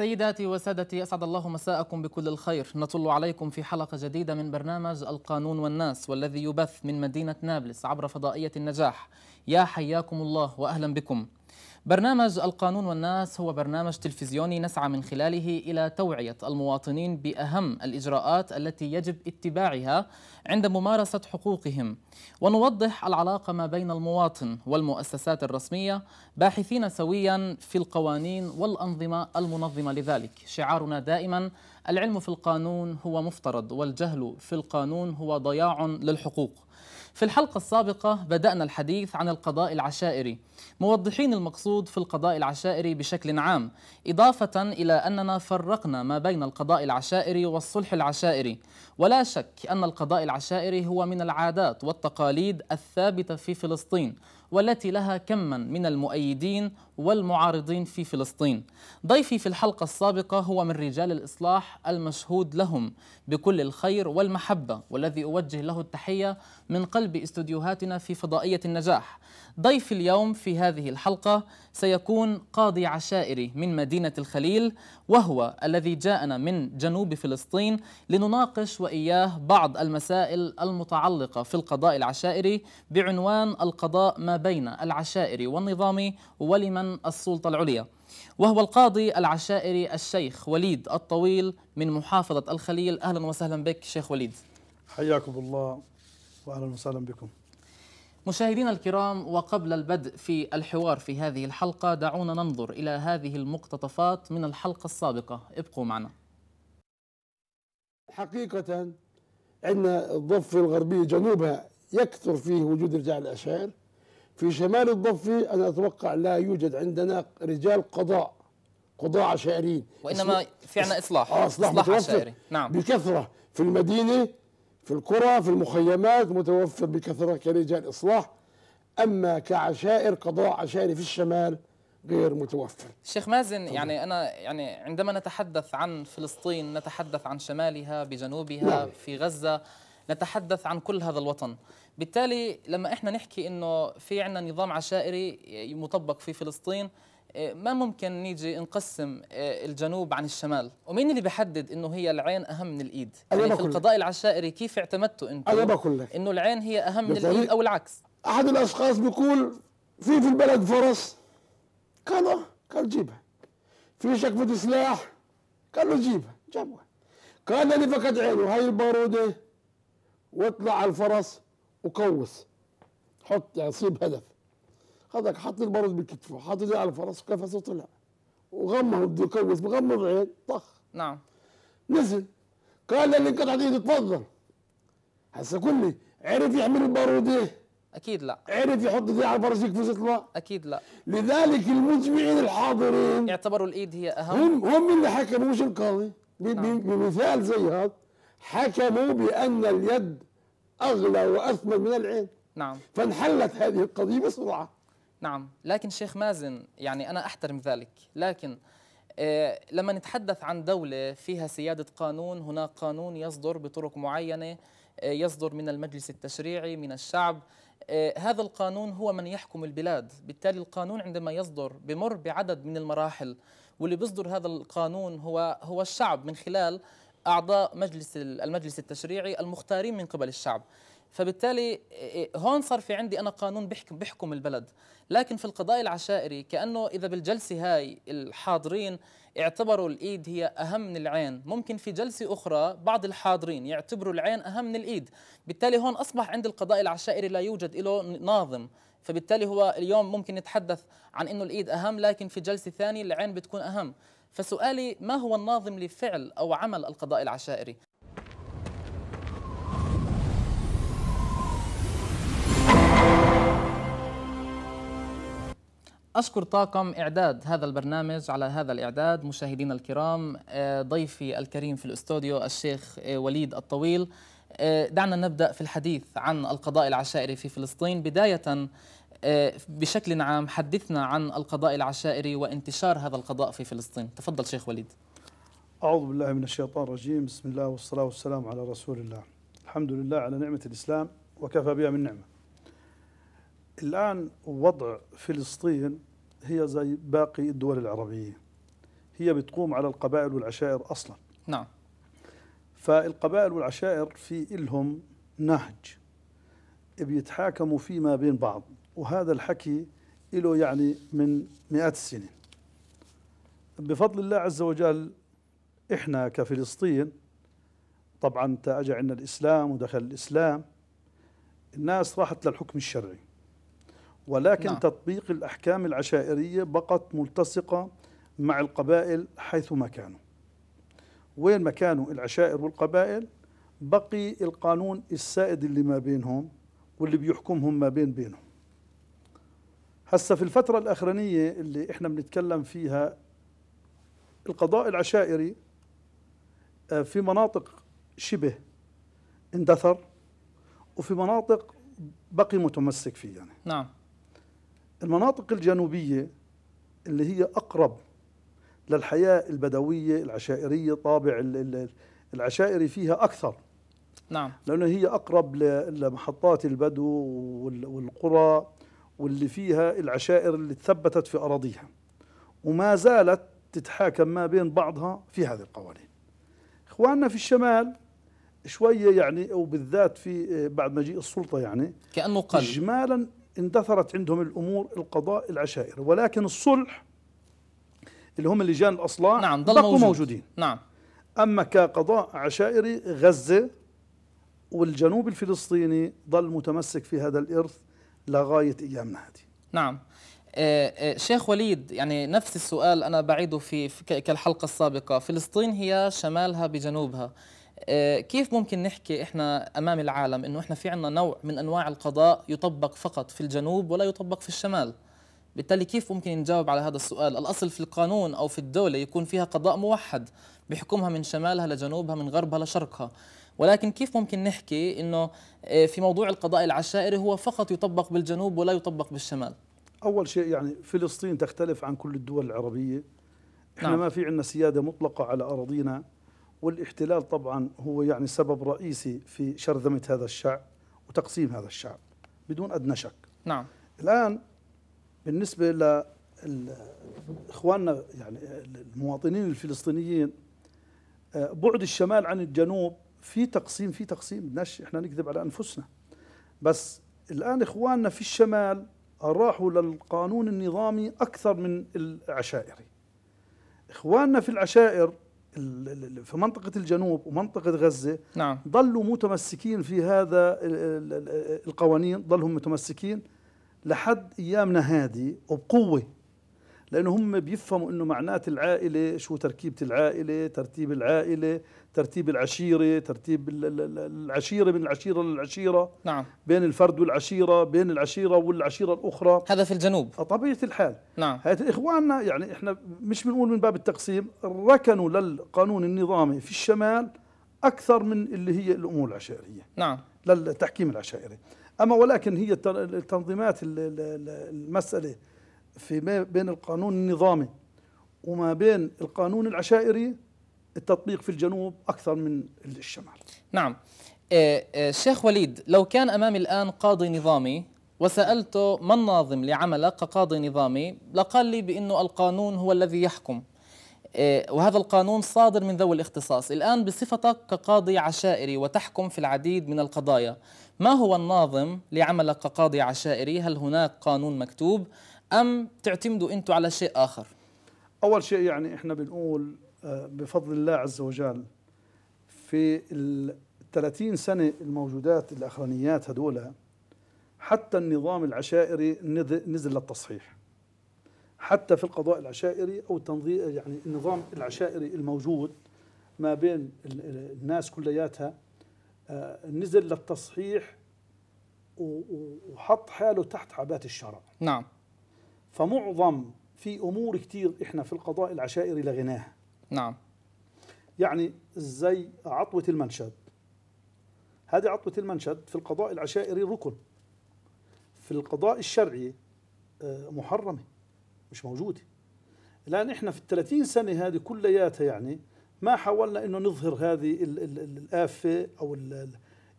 سيداتي وسادتي أسعد الله مساءكم بكل الخير نطل عليكم في حلقة جديدة من برنامج القانون والناس والذي يبث من مدينة نابلس عبر فضائية النجاح يا حياكم الله وأهلا بكم برنامج القانون والناس هو برنامج تلفزيوني نسعى من خلاله إلى توعية المواطنين بأهم الإجراءات التي يجب اتباعها عند ممارسة حقوقهم ونوضح العلاقة ما بين المواطن والمؤسسات الرسمية باحثين سويا في القوانين والأنظمة المنظمة لذلك شعارنا دائما العلم في القانون هو مفترض والجهل في القانون هو ضياع للحقوق في الحلقة السابقة بدأنا الحديث عن القضاء العشائري موضحين المقصود في القضاء العشائري بشكل عام إضافة إلى أننا فرقنا ما بين القضاء العشائري والصلح العشائري ولا شك أن القضاء العشائري هو من العادات والتقاليد الثابتة في فلسطين والتي لها كما من المؤيدين والمعارضين في فلسطين ضيفي في الحلقة السابقة هو من رجال الإصلاح المشهود لهم بكل الخير والمحبة والذي أوجه له التحية من قلب استوديوهاتنا في فضائية النجاح ضيف اليوم في هذه الحلقة سيكون قاضي عشائري من مدينة الخليل وهو الذي جاءنا من جنوب فلسطين لنناقش وإياه بعض المسائل المتعلقة في القضاء العشائري بعنوان القضاء ما بين العشائري والنظامي ولمن السلطة العليا وهو القاضي العشائري الشيخ وليد الطويل من محافظة الخليل أهلا وسهلا بك شيخ وليد حياكم الله وأهلا وسهلا بكم مشاهدينا الكرام وقبل البدء في الحوار في هذه الحلقة دعونا ننظر إلى هذه المقتطفات من الحلقة السابقة ابقوا معنا حقيقة عندنا الضفة الغربية جنوبها يكثر فيه وجود رجال الأشاعر في شمال الضفة أنا أتوقع لا يوجد عندنا رجال قضاء قضاة عشائريين وإنما في عنا إصلاح آه إصلاح, إصلاح عشائري نعم بكثرة في المدينة في القرى في المخيمات متوفر بكثرة كرجال إصلاح أما كعشائر قضاء عشائري في الشمال غير متوفر شيخ مازن طبعا. يعني انا يعني عندما نتحدث عن فلسطين نتحدث عن شمالها بجنوبها نعم. في غزه نتحدث عن كل هذا الوطن بالتالي لما احنا نحكي انه في عندنا نظام عشائري مطبق في فلسطين إيه، ما ممكن نيجي نقسم إيه، الجنوب عن الشمال ومين اللي بيحدد انه هي العين اهم من الايد يعني في القضاء العشائري كيف اعتمدتوا انتم انا بقول لك انه العين هي اهم من الايد او العكس احد الاشخاص بيقول في في البلد فرص كان قال جيبها في شقفة سلاح له جيبها جابوها قال اللي فقد عينه هاي البارودة واطلع على الفرس وقوس حط يعني صيب هدف هذاك حط البرد بكتفه حط ايديه على فرس وكفسه وطلع وغمه بده يقوس بغمض عين طخ نعم نزل قال للي انقطعت ايده اتفضل هسه قول لي عرف يعمل البارود ايه؟ اكيد لا عرف يحط ايديه على فرس يقفز يطلع؟ اكيد لا لذلك المجمعين الحاضرين يعتبروا الايد هي اهم هم هم اللي حكموا مش القاضي نعم. بمثال زي هذا حكموا بان اليد اغلى واثمن من العين نعم فانحلت هذه القضيه بسرعه نعم لكن شيخ مازن يعني انا احترم ذلك لكن آه، لما نتحدث عن دولة فيها سيادة قانون هناك قانون يصدر بطرق معينة آه، يصدر من المجلس التشريعي من الشعب آه، هذا القانون هو من يحكم البلاد بالتالي القانون عندما يصدر بمر بعدد من المراحل واللي بيصدر هذا القانون هو هو الشعب من خلال اعضاء مجلس المجلس التشريعي المختارين من قبل الشعب فبالتالي إيه، إيه، هون صار في عندي انا قانون بيحكم البلد لكن في القضاء العشائري كانه اذا بالجلسه هاي الحاضرين اعتبروا الايد هي اهم من العين ممكن في جلسه اخرى بعض الحاضرين يعتبروا العين اهم من الايد بالتالي هون اصبح عند القضاء العشائري لا يوجد له ناظم فبالتالي هو اليوم ممكن نتحدث عن انه الايد اهم لكن في جلسه ثانيه العين بتكون اهم فسؤالي ما هو الناظم لفعل أو عمل القضاء العشائري؟ أشكر طاقم إعداد هذا البرنامج على هذا الإعداد مشاهدينا الكرام آه، ضيفي الكريم في الأستوديو الشيخ آه، وليد الطويل آه، دعنا نبدأ في الحديث عن القضاء العشائري في فلسطين بداية آه، بشكل عام حدثنا عن القضاء العشائري وانتشار هذا القضاء في فلسطين تفضل شيخ وليد أعوذ بالله من الشيطان الرجيم بسم الله والصلاة والسلام على رسول الله الحمد لله على نعمة الإسلام وكفى بها من نعمة الآن وضع فلسطين هي زي باقي الدول العربية هي بتقوم على القبائل والعشائر أصلا نعم فالقبائل والعشائر في إلهم نهج بيتحاكموا فيما بين بعض وهذا الحكي له يعني من مئات السنين بفضل الله عز وجل إحنا كفلسطين طبعا أجى عندنا الإسلام ودخل الإسلام الناس راحت للحكم الشرعي ولكن نعم. تطبيق الأحكام العشائرية بقت ملتصقة مع القبائل حيث ما كانوا وين ما كانوا العشائر والقبائل بقي القانون السائد اللي ما بينهم واللي بيحكمهم ما بين بينهم هسا في الفترة الأخرانية اللي إحنا بنتكلم فيها القضاء العشائري آه، في مناطق شبه اندثر وفي مناطق بقي متمسك فيه يعني نعم المناطق الجنوبية اللي هي أقرب للحياة البدوية العشائرية طابع العشائري فيها أكثر نعم لأنه هي أقرب لمحطات البدو والقرى واللي فيها العشائر اللي تثبتت في أراضيها وما زالت تتحاكم ما بين بعضها في هذه القوانين إخواننا في الشمال شوية يعني وبالذات في آه، بعد مجيء السلطة يعني كأنه قل إجمالا اندثرت عندهم الأمور القضاء العشائر ولكن الصلح اللي هم اللجان الأصلاح نعم ضل بقوا موجود. موجودين نعم أما كقضاء عشائري غزة والجنوب الفلسطيني ظل متمسك في هذا الإرث لغاية أيامنا هذه نعم آه، آه، شيخ وليد يعني نفس السؤال أنا بعيده في كالحلقة السابقة فلسطين هي شمالها بجنوبها آه، كيف ممكن نحكي احنا امام العالم انه احنا في عندنا نوع من انواع القضاء يطبق فقط في الجنوب ولا يطبق في الشمال بالتالي كيف ممكن نجاوب على هذا السؤال الاصل في القانون او في الدوله يكون فيها قضاء موحد بحكمها من شمالها لجنوبها من غربها لشرقها ولكن كيف ممكن نحكي انه آه، في موضوع القضاء العشائري هو فقط يطبق بالجنوب ولا يطبق بالشمال اول شيء يعني فلسطين تختلف عن كل الدول العربيه احنا نعم. ما في عندنا سياده مطلقه على اراضينا والاحتلال طبعا هو يعني سبب رئيسي في شرذمه هذا الشعب وتقسيم هذا الشعب بدون ادنى شك نعم الان بالنسبه ل اخواننا يعني المواطنين الفلسطينيين آه، بعد الشمال عن الجنوب في تقسيم في تقسيم بدناش احنا نكذب على انفسنا بس الان اخواننا في الشمال راحوا للقانون النظامي اكثر من العشائري اخواننا في العشائر في منطقة الجنوب ومنطقة غزة نعم. ظلوا متمسكين في هذا القوانين ظلهم متمسكين لحد أيامنا هذه وبقوة لأنه هم بيفهموا أنه معنات العائلة شو تركيبة العائلة ترتيب العائلة ترتيب العشيرة ترتيب العشيرة من العشيرة للعشيرة نعم بين الفرد والعشيرة بين العشيرة والعشيرة الأخرى هذا في الجنوب طبيعة الحال نعم هذه إخواننا يعني إحنا مش بنقول من باب التقسيم ركنوا للقانون النظامي في الشمال أكثر من اللي هي الأمور العشائرية نعم للتحكيم العشائري أما ولكن هي التنظيمات المسألة في بين القانون النظامي وما بين القانون العشائري التطبيق في الجنوب أكثر من الشمال نعم الشيخ آه، آه، وليد لو كان أمامي الآن قاضي نظامي وسألته ما الناظم لعملك كقاضي نظامي لقال لي بأنه القانون هو الذي يحكم آه، وهذا القانون صادر من ذوي الاختصاص الآن بصفتك كقاضي عشائري وتحكم في العديد من القضايا ما هو الناظم لعملك كقاضي عشائري هل هناك قانون مكتوب أم تعتمدوا أنتم على شيء آخر أول شيء يعني إحنا بنقول بفضل الله عز وجل في ال 30 سنة الموجودات الأخرانيات هدول حتى النظام العشائري نزل للتصحيح حتى في القضاء العشائري أو التنظيم يعني النظام العشائري الموجود ما بين الناس كلياتها آه، نزل للتصحيح وحط حاله تحت عبات الشرع نعم فمعظم في امور كثير احنا في القضاء العشائري لغيناها نعم يعني زي عطوة المنشد هذه عطوة المنشد في القضاء العشائري ركن في القضاء الشرعي آه، محرمة مش موجودة الآن إحنا في الثلاثين سنة هذه كلياتها يعني ما حاولنا أنه نظهر هذه الآفة أو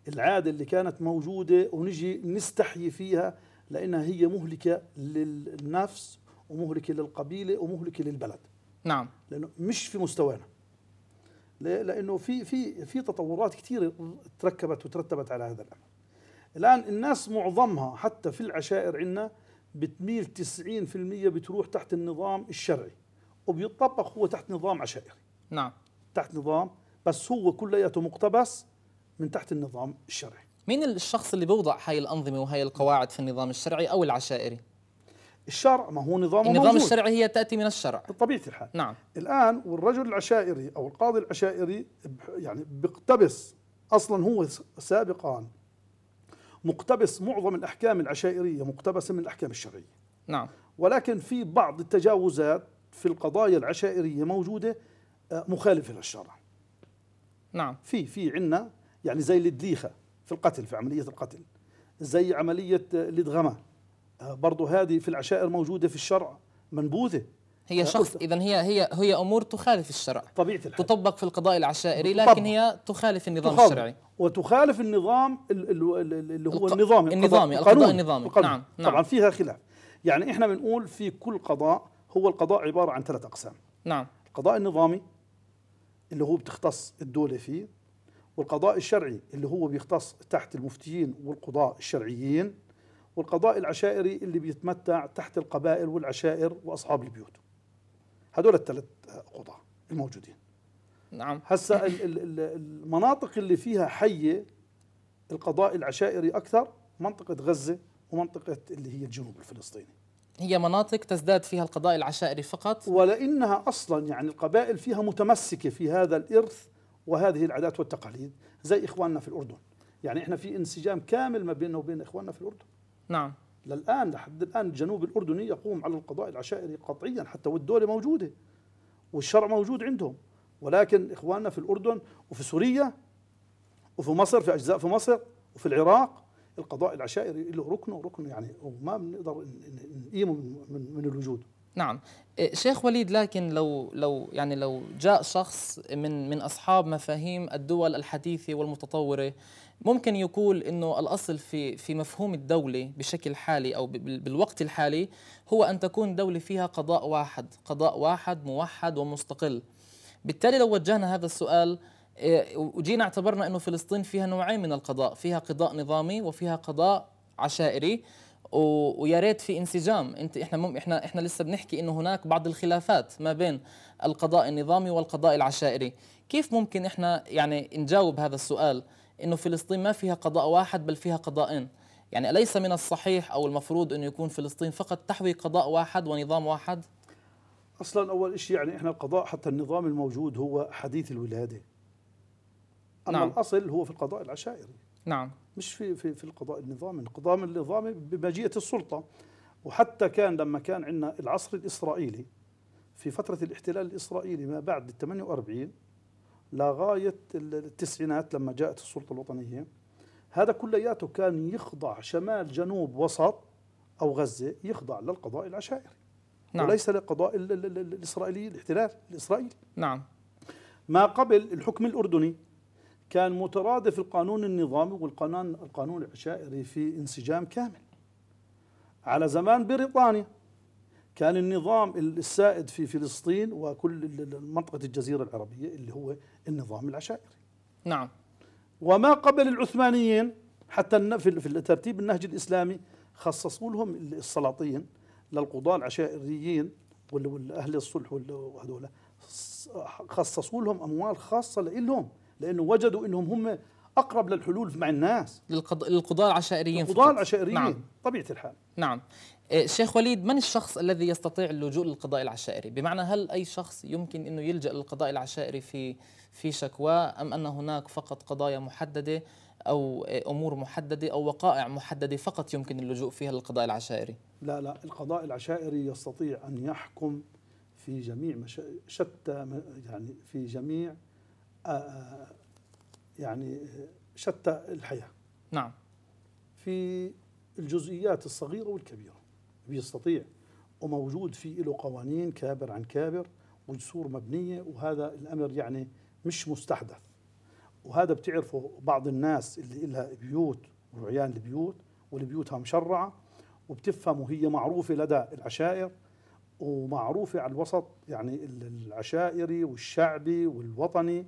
العادة اللي كانت موجودة ونجي نستحيي فيها لأنها هي مهلكة للنفس ومهلكة للقبيلة ومهلكة للبلد نعم لانه مش في مستوانا لانه في في في تطورات كثيره تركبت وترتبت على هذا الامر الان الناس معظمها حتى في العشائر عندنا بتميل 90% بتروح تحت النظام الشرعي وبيطبق هو تحت نظام عشائري نعم تحت نظام بس هو كلياته مقتبس من تحت النظام الشرعي مين الشخص اللي بوضع هاي الأنظمة وهي القواعد في النظام الشرعي أو العشائري؟ الشرع ما هو نظام النظام موجود. الشرعي هي تاتي من الشرع بطبيعه الحال نعم الان والرجل العشائري او القاضي العشائري يعني بيقتبس اصلا هو سابقا مقتبس معظم الاحكام العشائريه مقتبسه من الاحكام الشرعيه نعم ولكن في بعض التجاوزات في القضايا العشائريه موجوده آه، مخالفه للشرع نعم في في عندنا يعني زي الدليخه في القتل في عمليه القتل زي عمليه الادغامات آه، برضه هذه في العشائر موجوده في الشرع منبوذه هي آه، شخص اذا هي هي هي امور تخالف الشرع طبيعه الحال تطبق في القضاء العشائري لكن هي تخالف النظام تخالف الشرعي وتخالف النظام اللي هو الق... النظام النظامي القضاء النظامي القانون. نعم. نعم طبعا فيها خلاف يعني احنا بنقول في كل قضاء هو القضاء عباره عن ثلاث اقسام نعم القضاء النظامي اللي هو بتختص الدوله فيه والقضاء الشرعي اللي هو بيختص تحت المفتيين والقضاء الشرعيين والقضاء العشائري اللي بيتمتع تحت القبائل والعشائر واصحاب البيوت هدول الثلاث قضاة الموجودين نعم هسا المناطق اللي فيها حيه القضاء العشائري اكثر منطقه غزه ومنطقه اللي هي الجنوب الفلسطيني هي مناطق تزداد فيها القضاء العشائري فقط ولانها اصلا يعني القبائل فيها متمسكه في هذا الارث وهذه العادات والتقاليد زي اخواننا في الاردن يعني احنا في انسجام كامل ما بيننا وبين اخواننا في الاردن نعم للآن لحد الآن الجنوب الأردني يقوم على القضاء العشائري قطعيا حتى والدولة موجودة والشرع موجود عندهم ولكن إخواننا في الأردن وفي سوريا وفي مصر في أجزاء في مصر وفي العراق القضاء العشائري له ركنه ركنه يعني وما بنقدر نقيمه من, من الوجود نعم إيه، شيخ وليد لكن لو لو يعني لو جاء شخص من من اصحاب مفاهيم الدول الحديثه والمتطوره ممكن يقول انه الاصل في في مفهوم الدوله بشكل حالي او بالوقت الحالي هو ان تكون دوله فيها قضاء واحد، قضاء واحد موحد ومستقل. بالتالي لو وجهنا هذا السؤال آه، وجينا اعتبرنا انه فلسطين فيها نوعين من القضاء، فيها قضاء نظامي وفيها قضاء عشائري ويا ريت في انسجام، انت احنا مم احنا احنا لسه بنحكي انه هناك بعض الخلافات ما بين القضاء النظامي والقضاء العشائري، كيف ممكن احنا يعني نجاوب هذا السؤال؟ انه فلسطين ما فيها قضاء واحد بل فيها قضاءين يعني أليس من الصحيح أو المفروض أنه يكون فلسطين فقط تحوي قضاء واحد ونظام واحد؟ أصلا أول شيء يعني إحنا القضاء حتى النظام الموجود هو حديث الولادة أما نعم. الأصل هو في القضاء العشائري نعم مش في في في القضاء النظامي، القضاء النظامي بمجيئة السلطة وحتى كان لما كان عندنا العصر الإسرائيلي في فترة الاحتلال الإسرائيلي ما بعد 48 لغاية التسعينات لما جاءت السلطة الوطنية هذا كلياته كان يخضع شمال جنوب وسط أو غزة يخضع للقضاء العشائري نعم. وليس للقضاء الإسرائيلي الاحتلال الإسرائيلي نعم ما قبل الحكم الأردني كان مترادف القانون النظامي والقانون القانون العشائري في انسجام كامل على زمان بريطانيا كان النظام السائد في فلسطين وكل منطقة الجزيرة العربية اللي هو النظام العشائري نعم وما قبل العثمانيين حتى في ترتيب النهج الإسلامي خصصوا لهم السلاطين للقضاة العشائريين والأهل الصلح وهذول خصصوا لهم أموال خاصة لهم لأنه وجدوا أنهم هم اقرب للحلول مع الناس للقضاء العشائريين القضاء العشائريين نعم. طبيعه الحال نعم شيخ وليد من الشخص الذي يستطيع اللجوء للقضاء العشائري بمعنى هل أي شخص يمكن أنه يلجأ للقضاء العشائري في في شكوى أم أن هناك فقط قضايا محددة أو أمور محددة أو وقائع محددة فقط يمكن اللجوء فيها للقضاء العشائري لا لا القضاء العشائري يستطيع أن يحكم في جميع مش... شتى يعني في جميع آ... يعني شتى الحياة نعم في الجزئيات الصغيرة والكبيرة بيستطيع وموجود في له قوانين كابر عن كابر وجسور مبنية وهذا الأمر يعني مش مستحدث وهذا بتعرفه بعض الناس اللي إلها بيوت وعيان البيوت والبيوتها مشرعة وبتفهم وهي معروفة لدى العشائر ومعروفة على الوسط يعني العشائري والشعبي والوطني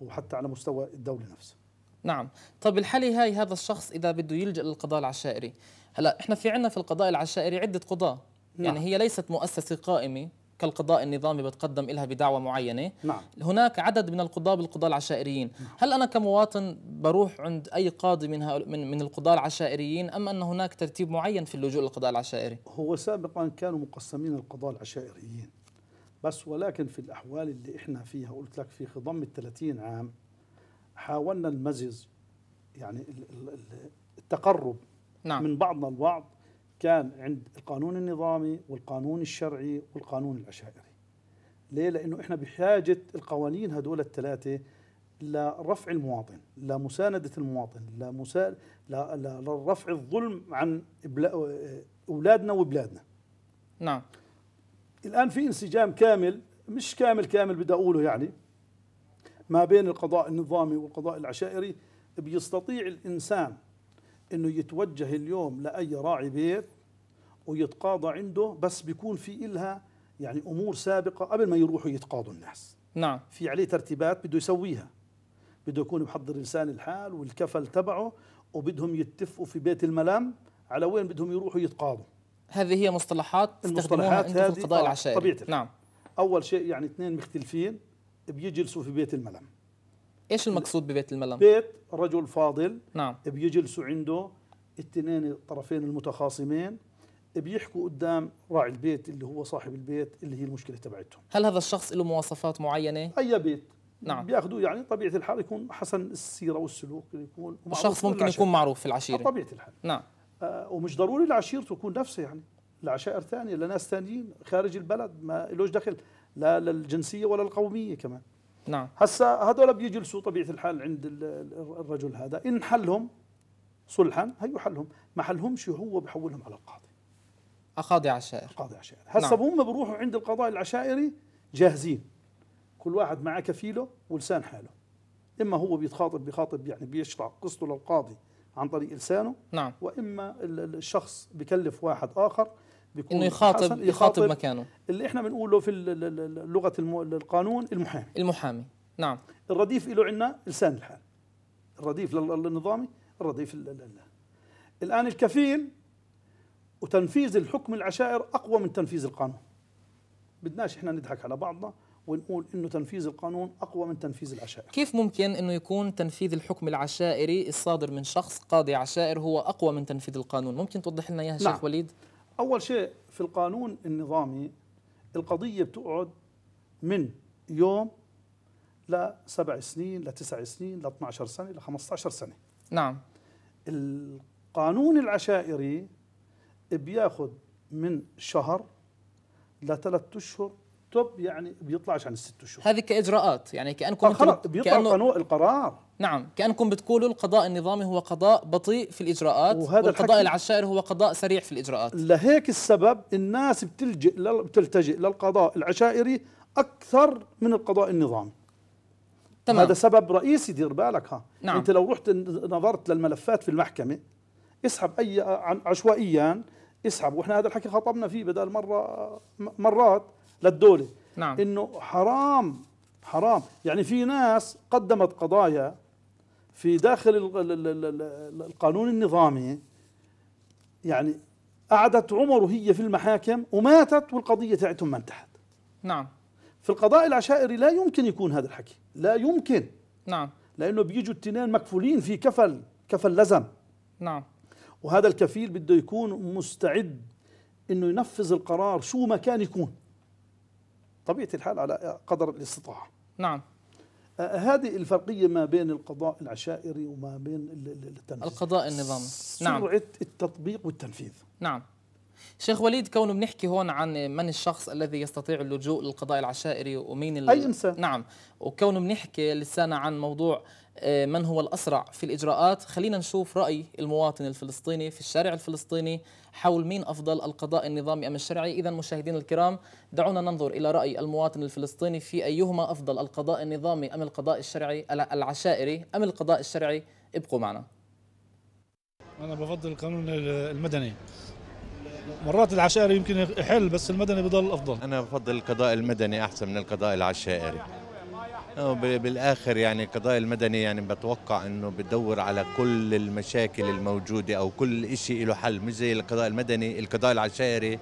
وحتى على مستوى الدولة نفسها نعم طب الحالة هاي هذا الشخص إذا بده يلجأ للقضاء العشائري هلا احنا في عنا في القضاء العشائري عدة قضاة نعم. يعني هي ليست مؤسسة قائمة كالقضاء النظامي بتقدم لها بدعوة معينة نعم. هناك عدد من القضاة بالقضاة العشائريين نعم. هل أنا كمواطن بروح عند أي قاضي من, من, من القضاة العشائريين أم أن هناك ترتيب معين في اللجوء للقضاء العشائري هو سابقا كانوا مقسمين القضاء العشائريين بس ولكن في الأحوال اللي إحنا فيها قلت لك في خضم الثلاثين عام حاولنا المزج يعني التقرب نعم. من بعضنا البعض كان عند القانون النظامي والقانون الشرعي والقانون العشائري ليه؟ لأنه إحنا بحاجة القوانين هدول الثلاثة لرفع المواطن لمساندة المواطن لمسا... ل... ل... لرفع الظلم عن إبلا... أولادنا وبلادنا نعم الآن في انسجام كامل مش كامل كامل بدي أقوله يعني ما بين القضاء النظامي والقضاء العشائري بيستطيع الإنسان أنه يتوجه اليوم لأي راعي بيت ويتقاضى عنده بس بيكون في إلها يعني أمور سابقة قبل ما يروحوا يتقاضوا الناس نعم في عليه ترتيبات بده يسويها بده يكون محضر لسان الحال والكفل تبعه وبدهم يتفقوا في بيت الملام على وين بدهم يروحوا يتقاضوا هذه هي مصطلحات المصطلحات هذه في القضاء آه، العشائري طبيعة نعم أول شيء يعني اثنين مختلفين بيجلسوا في بيت الملم ايش المقصود ببيت الملم؟ بيت رجل فاضل نعم بيجلسوا عنده الاثنين الطرفين المتخاصمين بيحكوا قدام راعي البيت اللي هو صاحب البيت اللي هي المشكله تبعتهم هل هذا الشخص له مواصفات معينه؟ اي بيت نعم بياخذوه يعني طبيعه الحال يكون حسن السيره والسلوك يكون الشخص ممكن يكون معروف في العشيره طبيعه الحال نعم آه ومش ضروري لعشيرته تكون نفسه يعني لعشائر ثانيه لناس ثانيين خارج البلد ما لوش دخل لا للجنسيه ولا القوميه كمان نعم هسا هذول بيجلسوا طبيعه الحال عند الرجل هذا ان حلهم صلحا هيو حلهم ما حلهمش هو بحولهم على القاضي قاضي عشائر قاضي عشائر هسا نعم. هم بيروحوا عند القضاء العشائري جاهزين كل واحد معه كفيله ولسان حاله اما هو بيتخاطب بيخاطب يعني بيشرع قصته للقاضي عن طريق لسانه نعم واما الشخص بكلف واحد اخر بيكون انه يخاطب, يخاطب يخاطب مكانه اللي احنا بنقوله في لغه القانون المحامي المحامي نعم الرديف له عندنا لسان الحال الرديف للنظامي الرديف الان الكفيل وتنفيذ الحكم العشائر اقوى من تنفيذ القانون بدناش احنا نضحك على بعضنا ونقول انه تنفيذ القانون اقوى من تنفيذ العشائر كيف ممكن انه يكون تنفيذ الحكم العشائري الصادر من شخص قاضي عشائر هو اقوى من تنفيذ القانون ممكن توضح لنا اياها نعم. شيخ وليد أول شيء في القانون النظامي القضية بتقعد من يوم لسبع سنين لتسع سنين ل 12 سنة ل 15 سنة نعم القانون العشائري بياخذ من شهر لثلاث أشهر توب يعني بيطلعش عن الست شهور هذه كاجراءات يعني كانكم آه خلاص بيطلع قانون القرار نعم كانكم بتقولوا القضاء النظامي هو قضاء بطيء في الاجراءات وهذا والقضاء العشائري هو قضاء سريع في الاجراءات لهيك السبب الناس بتلجئ بتلتجئ للقضاء العشائري اكثر من القضاء النظامي تمام. هذا سبب رئيسي دير بالك ها نعم. انت لو رحت نظرت للملفات في المحكمه اسحب اي عشوائيا اسحب واحنا هذا الحكي خطبنا فيه بدل مره مرات للدولة نعم انه حرام حرام يعني في ناس قدمت قضايا في داخل القانون النظامي يعني قعدت عمر وهي في المحاكم وماتت والقضية تاعتهم ما انتهت نعم في القضاء العشائري لا يمكن يكون هذا الحكي لا يمكن نعم لأنه بيجوا التنين مكفولين في كفل كفل لزم نعم وهذا الكفيل بده يكون مستعد انه ينفذ القرار شو ما كان يكون طبيعة الحال على قدر الاستطاعة نعم أه، هذه الفرقية ما بين القضاء العشائري وما بين التنفيذ القضاء النظامي نعم سرعة التطبيق والتنفيذ نعم شيخ وليد كونه بنحكي هون عن من الشخص الذي يستطيع اللجوء للقضاء العشائري ومين اللي أي إنسان نعم وكونه بنحكي لسانا عن موضوع آه، من هو الأسرع في الإجراءات خلينا نشوف رأي المواطن الفلسطيني في الشارع الفلسطيني حول مين أفضل القضاء النظامي أم الشرعي إذا مشاهدين الكرام دعونا ننظر إلى رأي المواطن الفلسطيني في أيهما أفضل القضاء النظامي أم القضاء الشرعي العشائري أم القضاء الشرعي ابقوا معنا أنا بفضل القانون المدني مرات العشائري يمكن يحل بس المدني بضل افضل انا بفضل القضاء المدني احسن من القضاء العشائري بالاخر يعني القضاء المدني يعني بتوقع انه بدور على كل المشاكل الموجوده او كل شيء له حل مش زي القضاء المدني القضاء العشائري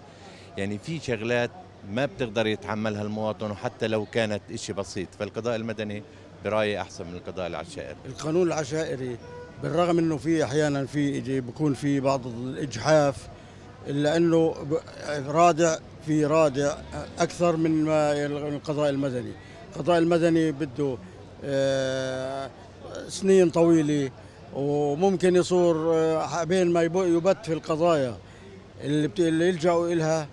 يعني في شغلات ما بتقدر يتحملها المواطن وحتى لو كانت شيء بسيط فالقضاء المدني برايي احسن من القضاء العشائري القانون العشائري بالرغم انه في احيانا في بكون في بعض الاجحاف الا انه رادع في رادع اكثر من ما القضاء المدني، القضاء المدني بده آه، سنين طويله وممكن يصور آه، بين ما يبت في القضايا اللي اللي يلجأوا إلها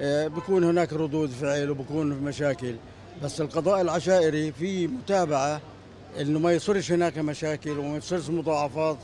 آه، بكون هناك ردود فعل وبكون مشاكل بس القضاء العشائري في متابعة انه ما يصيرش هناك مشاكل وما يصيرش مضاعفات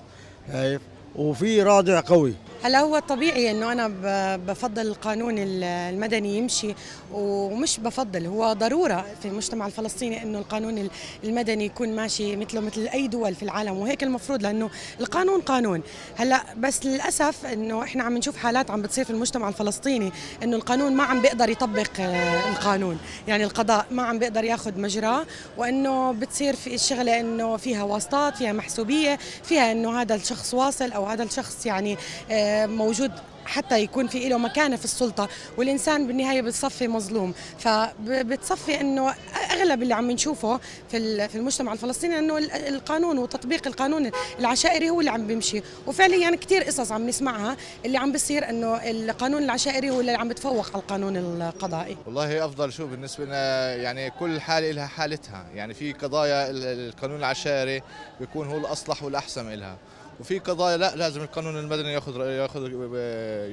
هاي وفي رادع قوي هلا هو طبيعي انه انا بفضل القانون المدني يمشي ومش بفضل هو ضروره في المجتمع الفلسطيني انه القانون المدني يكون ماشي مثله مثل اي دول في العالم وهيك المفروض لانه القانون قانون هلا بس للاسف انه احنا عم نشوف حالات عم بتصير في المجتمع الفلسطيني انه القانون ما عم بيقدر يطبق آه، القانون يعني القضاء ما عم بيقدر ياخذ مجراه وانه بتصير في الشغله انه فيها واسطات فيها محسوبيه فيها انه هذا الشخص واصل او هذا الشخص يعني آه موجود حتى يكون في له مكانه في السلطه والانسان بالنهايه بتصفي مظلوم فبتصفي انه اغلب اللي عم نشوفه في في المجتمع الفلسطيني انه القانون وتطبيق القانون العشائري هو اللي عم بيمشي وفعليا يعني كثير قصص عم نسمعها اللي عم بيصير انه القانون العشائري هو اللي عم بتفوق على القانون القضائي والله افضل شو بالنسبه لنا يعني كل حاله لها حالتها يعني في قضايا القانون العشائري بيكون هو الاصلح والاحسن لها وفي قضايا لا لازم القانون المدني ياخذ ياخذ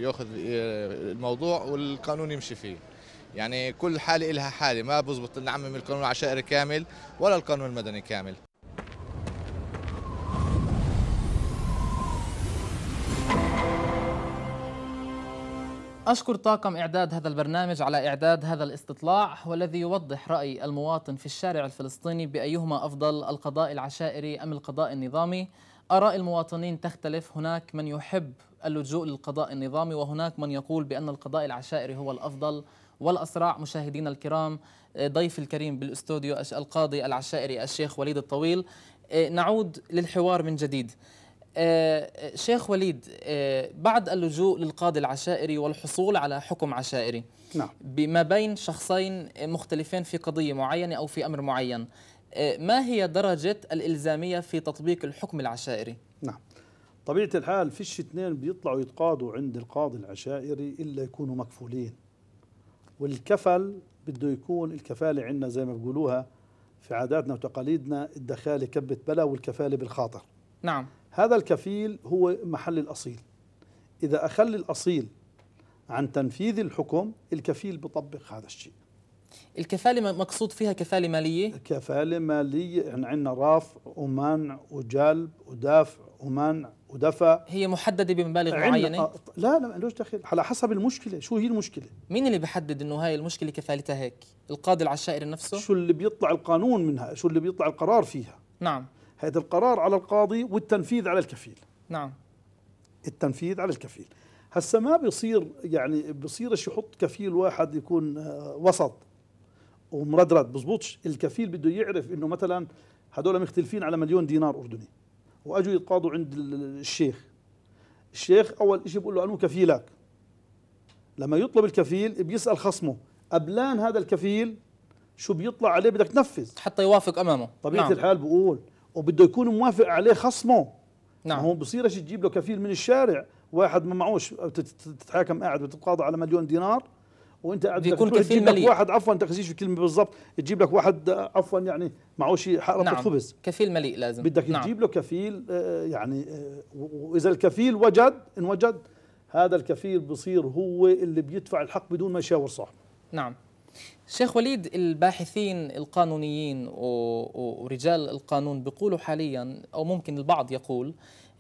ياخذ الموضوع والقانون يمشي فيه يعني كل حاله لها حاله ما بزبط نعمم القانون العشائري كامل ولا القانون المدني كامل أشكر طاقم إعداد هذا البرنامج على إعداد هذا الاستطلاع والذي يوضح رأي المواطن في الشارع الفلسطيني بأيهما أفضل القضاء العشائري أم القضاء النظامي آراء المواطنين تختلف هناك من يحب اللجوء للقضاء النظامي وهناك من يقول بأن القضاء العشائري هو الأفضل والأسرع مشاهدينا الكرام آه، ضيف الكريم بالاستوديو القاضي العشائري الشيخ وليد الطويل آه، نعود للحوار من جديد آه، شيخ وليد بعد اللجوء للقاضي العشائري والحصول على حكم عشائري نعم. بما بين شخصين مختلفين في قضية معينة أو في أمر معين آه، ما هي درجة الإلزامية في تطبيق الحكم العشائري؟ نعم طبيعة الحال فيش اثنين بيطلعوا يتقاضوا عند القاضي العشائري إلا يكونوا مكفولين والكفل بده يكون الكفالة عندنا زي ما بيقولوها في عاداتنا وتقاليدنا الدخالة كبة بلا والكفالة بالخاطر نعم هذا الكفيل هو محل الأصيل إذا أخل الأصيل عن تنفيذ الحكم الكفيل بطبق هذا الشيء الكفالة مقصود فيها كفالة مالية؟ كفالة مالية احنا يعني عندنا رافع ومنع وجلب ودافع ومنع ودفع هي محددة بمبالغ معينة؟ آه، لا لا مالوش دخل على حسب المشكلة شو هي المشكلة مين اللي بحدد انه هاي المشكلة كفالتها هيك؟ القاضي العشائري نفسه؟ شو اللي بيطلع القانون منها؟ شو اللي بيطلع القرار فيها؟ نعم هذا القرار على القاضي والتنفيذ على الكفيل نعم التنفيذ على الكفيل هسا ما بيصير يعني بصيرش يحط كفيل واحد يكون آه، وسط ومردرد بزبطش الكفيل بده يعرف انه مثلا هدول مختلفين على مليون دينار اردني واجوا يتقاضوا عند الشيخ الشيخ اول شيء بقول له انو كفيلك لما يطلب الكفيل بيسال خصمه قبلان هذا الكفيل شو بيطلع عليه بدك تنفذ حتى يوافق امامه طبيعه نعم. الحال بقول وبده يكون موافق عليه خصمه نعم هو بصيرش تجيب له كفيل من الشارع واحد ما معوش تتحاكم قاعد بتتقاضى على مليون دينار وانت قاعد بيكون كفيل مليء واحد عفوا تخزيش الكلمه بالضبط تجيب لك واحد عفوا يعني معه شيء ربطه نعم. خبز كفيل مليء لازم بدك نعم. تجيب له كفيل آه، يعني آه، واذا الكفيل وجد ان وجد هذا الكفيل بصير هو اللي بيدفع الحق بدون ما يشاور صاحبه نعم شيخ وليد الباحثين القانونيين ورجال القانون بيقولوا حاليا او ممكن البعض يقول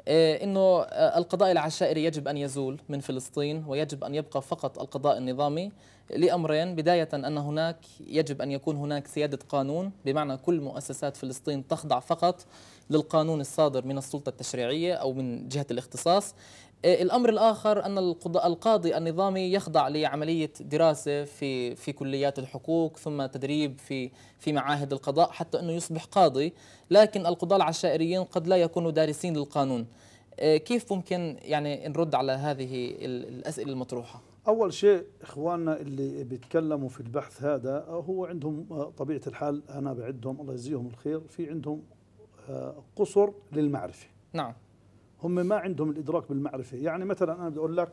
آه، انه آه، القضاء العشائري يجب ان يزول من فلسطين ويجب ان يبقى فقط القضاء النظامي لامرين بدايه ان هناك يجب ان يكون هناك سياده قانون بمعنى كل مؤسسات فلسطين تخضع فقط للقانون الصادر من السلطه التشريعيه او من جهه الاختصاص إيه، الامر الاخر ان القاضي النظامي يخضع لعمليه دراسه في في كليات الحقوق ثم تدريب في في معاهد القضاء حتى انه يصبح قاضي، لكن القضاة العشائريين قد لا يكونوا دارسين للقانون. إيه، كيف ممكن يعني نرد على هذه الاسئله المطروحه؟ اول شيء اخواننا اللي بيتكلموا في البحث هذا هو عندهم آه، طبيعه الحال انا بعدهم الله يجزيهم الخير في عندهم آه، قصر للمعرفه. نعم. هم ما عندهم الادراك بالمعرفه يعني مثلا انا بدي اقول لك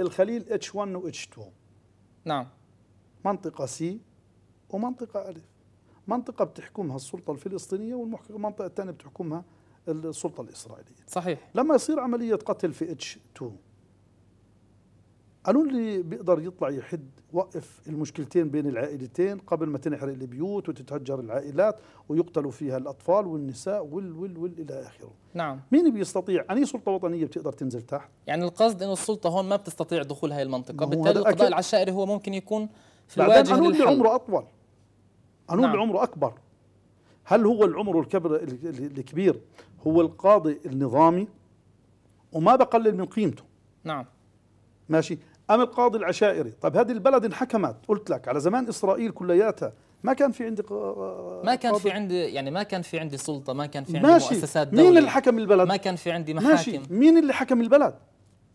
الخليل اتش 1 واتش 2 نعم منطقه سي ومنطقه الف منطقه بتحكمها السلطه الفلسطينيه والمنطقه الثانيه بتحكمها السلطه الاسرائيليه صحيح لما يصير عمليه قتل في اتش 2 قانون اللي بيقدر يطلع يحد وقف المشكلتين بين العائلتين قبل ما تنحرق البيوت وتتهجر العائلات ويقتلوا فيها الاطفال والنساء وال وال وال الى اخره. نعم. مين بيستطيع؟ اني سلطه وطنيه بتقدر تنزل تحت؟ يعني القصد انه السلطه هون ما بتستطيع دخول هاي المنطقه، بالتالي القضاء العشائري هو ممكن يكون في الواجهه قانون اللي عمره اطول. قانون نعم. عمره اكبر. هل هو العمر الكبر الكبير هو القاضي النظامي؟ وما بقلل من قيمته. نعم. ماشي؟ أم القاضي العشائري طيب هذه البلد انحكمت قلت لك على زمان إسرائيل كلياتها ما كان في عندي ما آه، كان في عندي يعني ما كان في عندي سلطه ما كان في عندي ماشي. مؤسسات دوليه مين اللي حكم البلد ما كان في عندي محاكم ماشي. مين اللي حكم البلد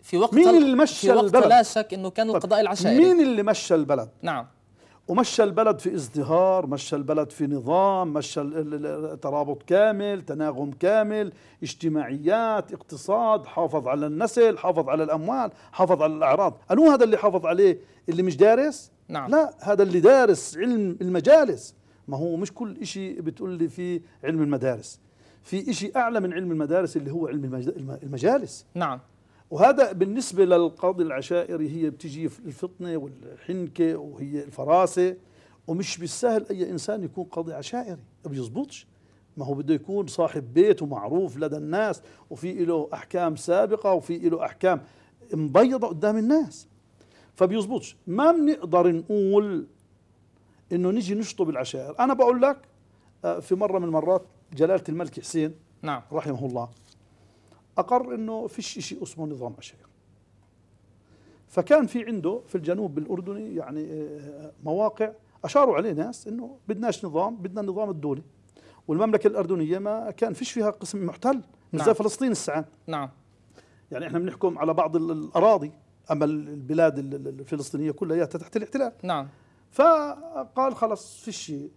في وقت مين اللي مشى البلد في وقت البلد. لا شك انه كان طيب القضاء العشائري مين اللي مشى البلد نعم ومشى البلد في ازدهار مشى البلد في نظام مشى ترابط كامل تناغم كامل اجتماعيات اقتصاد حافظ على النسل حافظ على الأموال حافظ على الأعراض أنو هذا اللي حافظ عليه اللي مش دارس نعم. لا هذا اللي دارس علم المجالس ما هو مش كل شيء بتقول لي في علم المدارس في شيء أعلى من علم المدارس اللي هو علم المجالس نعم وهذا بالنسبة للقاضي العشائري هي بتجي الفطنة والحنكة وهي الفراسة ومش بالسهل أي إنسان يكون قاضي عشائري ما بيزبطش ما هو بده يكون صاحب بيت ومعروف لدى الناس وفي له أحكام سابقة وفي له أحكام مبيضة قدام الناس فبيزبطش ما بنقدر نقول انه نيجي نشطب العشائر انا بقول لك آه، في مره من المرات جلاله الملك حسين نعم رحمه الله أقر أنه في شيء اسمه نظام أشعري فكان في عنده في الجنوب الأردني يعني آه، مواقع أشاروا عليه ناس أنه بدناش نظام بدنا النظام الدولي والمملكة الأردنية ما كان فيش فيها قسم محتل مش نعم. زي فلسطين الساعة نعم يعني احنا بنحكم على بعض الأراضي أما البلاد الفلسطينية كلها تحت الاحتلال نعم فقال خلص في شيء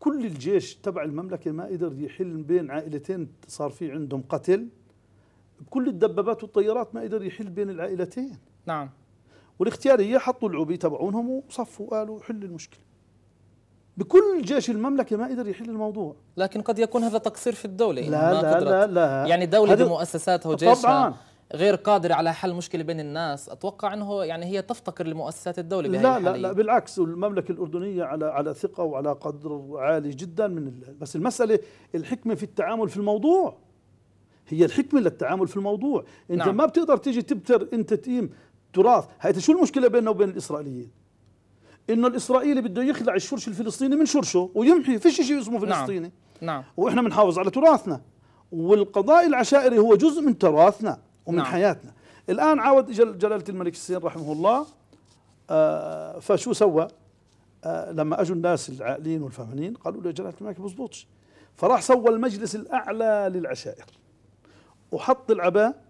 كل الجيش تبع المملكة ما قدر يحل بين عائلتين صار في عندهم قتل بكل الدبابات والطيارات ما قدر يحل بين العائلتين نعم والاختياريه حطوا العبي تبعونهم وصفوا قالوا حل المشكله بكل جيش المملكة ما قدر يحل الموضوع لكن قد يكون هذا تقصير في الدولة لا ما لا, لا لا يعني دولة بمؤسساتها وجيشها طبعا غير قادر على حل مشكلة بين الناس أتوقع أنه يعني هي تفتقر لمؤسسات الدولة بهذه لا لا لا بالعكس المملكة الأردنية على على ثقة وعلى قدر عالي جدا من بس المسألة الحكمة في التعامل في الموضوع هي الحكمه للتعامل في الموضوع انت نعم. ما بتقدر تيجي تبتر انت تقيم تراث هاي شو المشكله بيننا وبين الاسرائيليين انه الاسرائيلي بده يخلع الشرش الفلسطيني من شرشه ويمحي فيش شيء اسمه نعم. فلسطيني نعم. نعم. واحنا بنحافظ على تراثنا والقضاء العشائري هو جزء من تراثنا ومن نعم. حياتنا الان عاود جلاله الملك السين رحمه الله آه فشو سوى آه لما اجوا الناس العاقلين والفهمانين قالوا له جلاله الملك بزبطش فراح سوى المجلس الاعلى للعشائر وحط العباء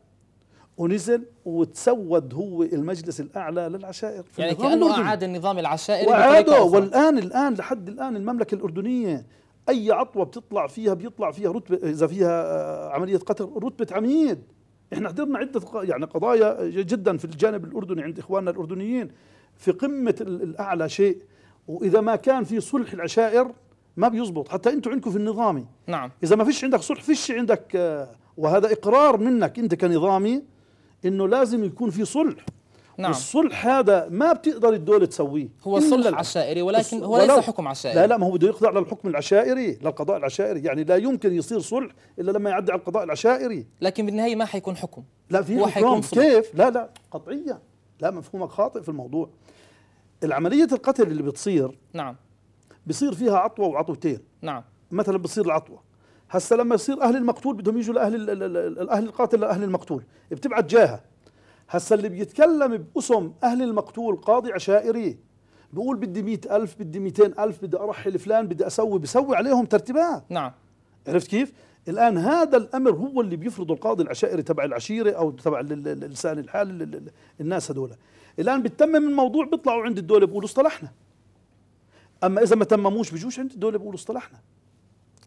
ونزل وتسود هو المجلس الاعلى للعشائر في يعني كانه الأردني. اعاد النظام العشائري وعاده والان الان لحد الان المملكه الاردنيه اي عطوه بتطلع فيها بيطلع فيها رتبه اذا فيها آه، عمليه قتل رتبه عميد احنا حضرنا عده يعني قضايا جدا في الجانب الاردني عند اخواننا الاردنيين في قمه الاعلى شيء واذا ما كان في صلح العشائر ما بيزبط حتى انتم عندكم في النظامي نعم اذا ما فيش عندك صلح فيش عندك آه، وهذا اقرار منك انت كنظامي انه لازم يكون في صلح نعم الصلح هذا ما بتقدر الدوله تسويه هو صلح عشائري ولكن هو ليس حكم عشائري لا لا ما هو بده يخضع للحكم العشائري للقضاء العشائري يعني لا يمكن يصير صلح الا لما يعدي على القضاء العشائري لكن بالنهايه ما حيكون حكم لا في حكم كيف لا لا قطعيا لا مفهومك خاطئ في الموضوع العمليه القتل اللي بتصير نعم بصير فيها عطوه وعطوتين نعم مثلا بصير العطوه هسه لما يصير اهل المقتول بدهم يجوا لاهل اهل القاتل لاهل المقتول بتبعت جاهه هسه اللي بيتكلم باسم اهل المقتول قاضي عشائري بقول بدي مئة ألف بدي مئتين ألف بدي أرحل فلان بدي أسوي بسوي عليهم ترتيبات نعم عرفت كيف؟ الآن هذا الأمر هو اللي بيفرضه القاضي العشائري تبع العشيرة أو تبع لسان الحال الناس هذول الآن بتتمم الموضوع بيطلعوا عند الدولة بيقولوا اصطلحنا أما إذا ما تمموش بيجوش عند الدولة بيقولوا اصطلحنا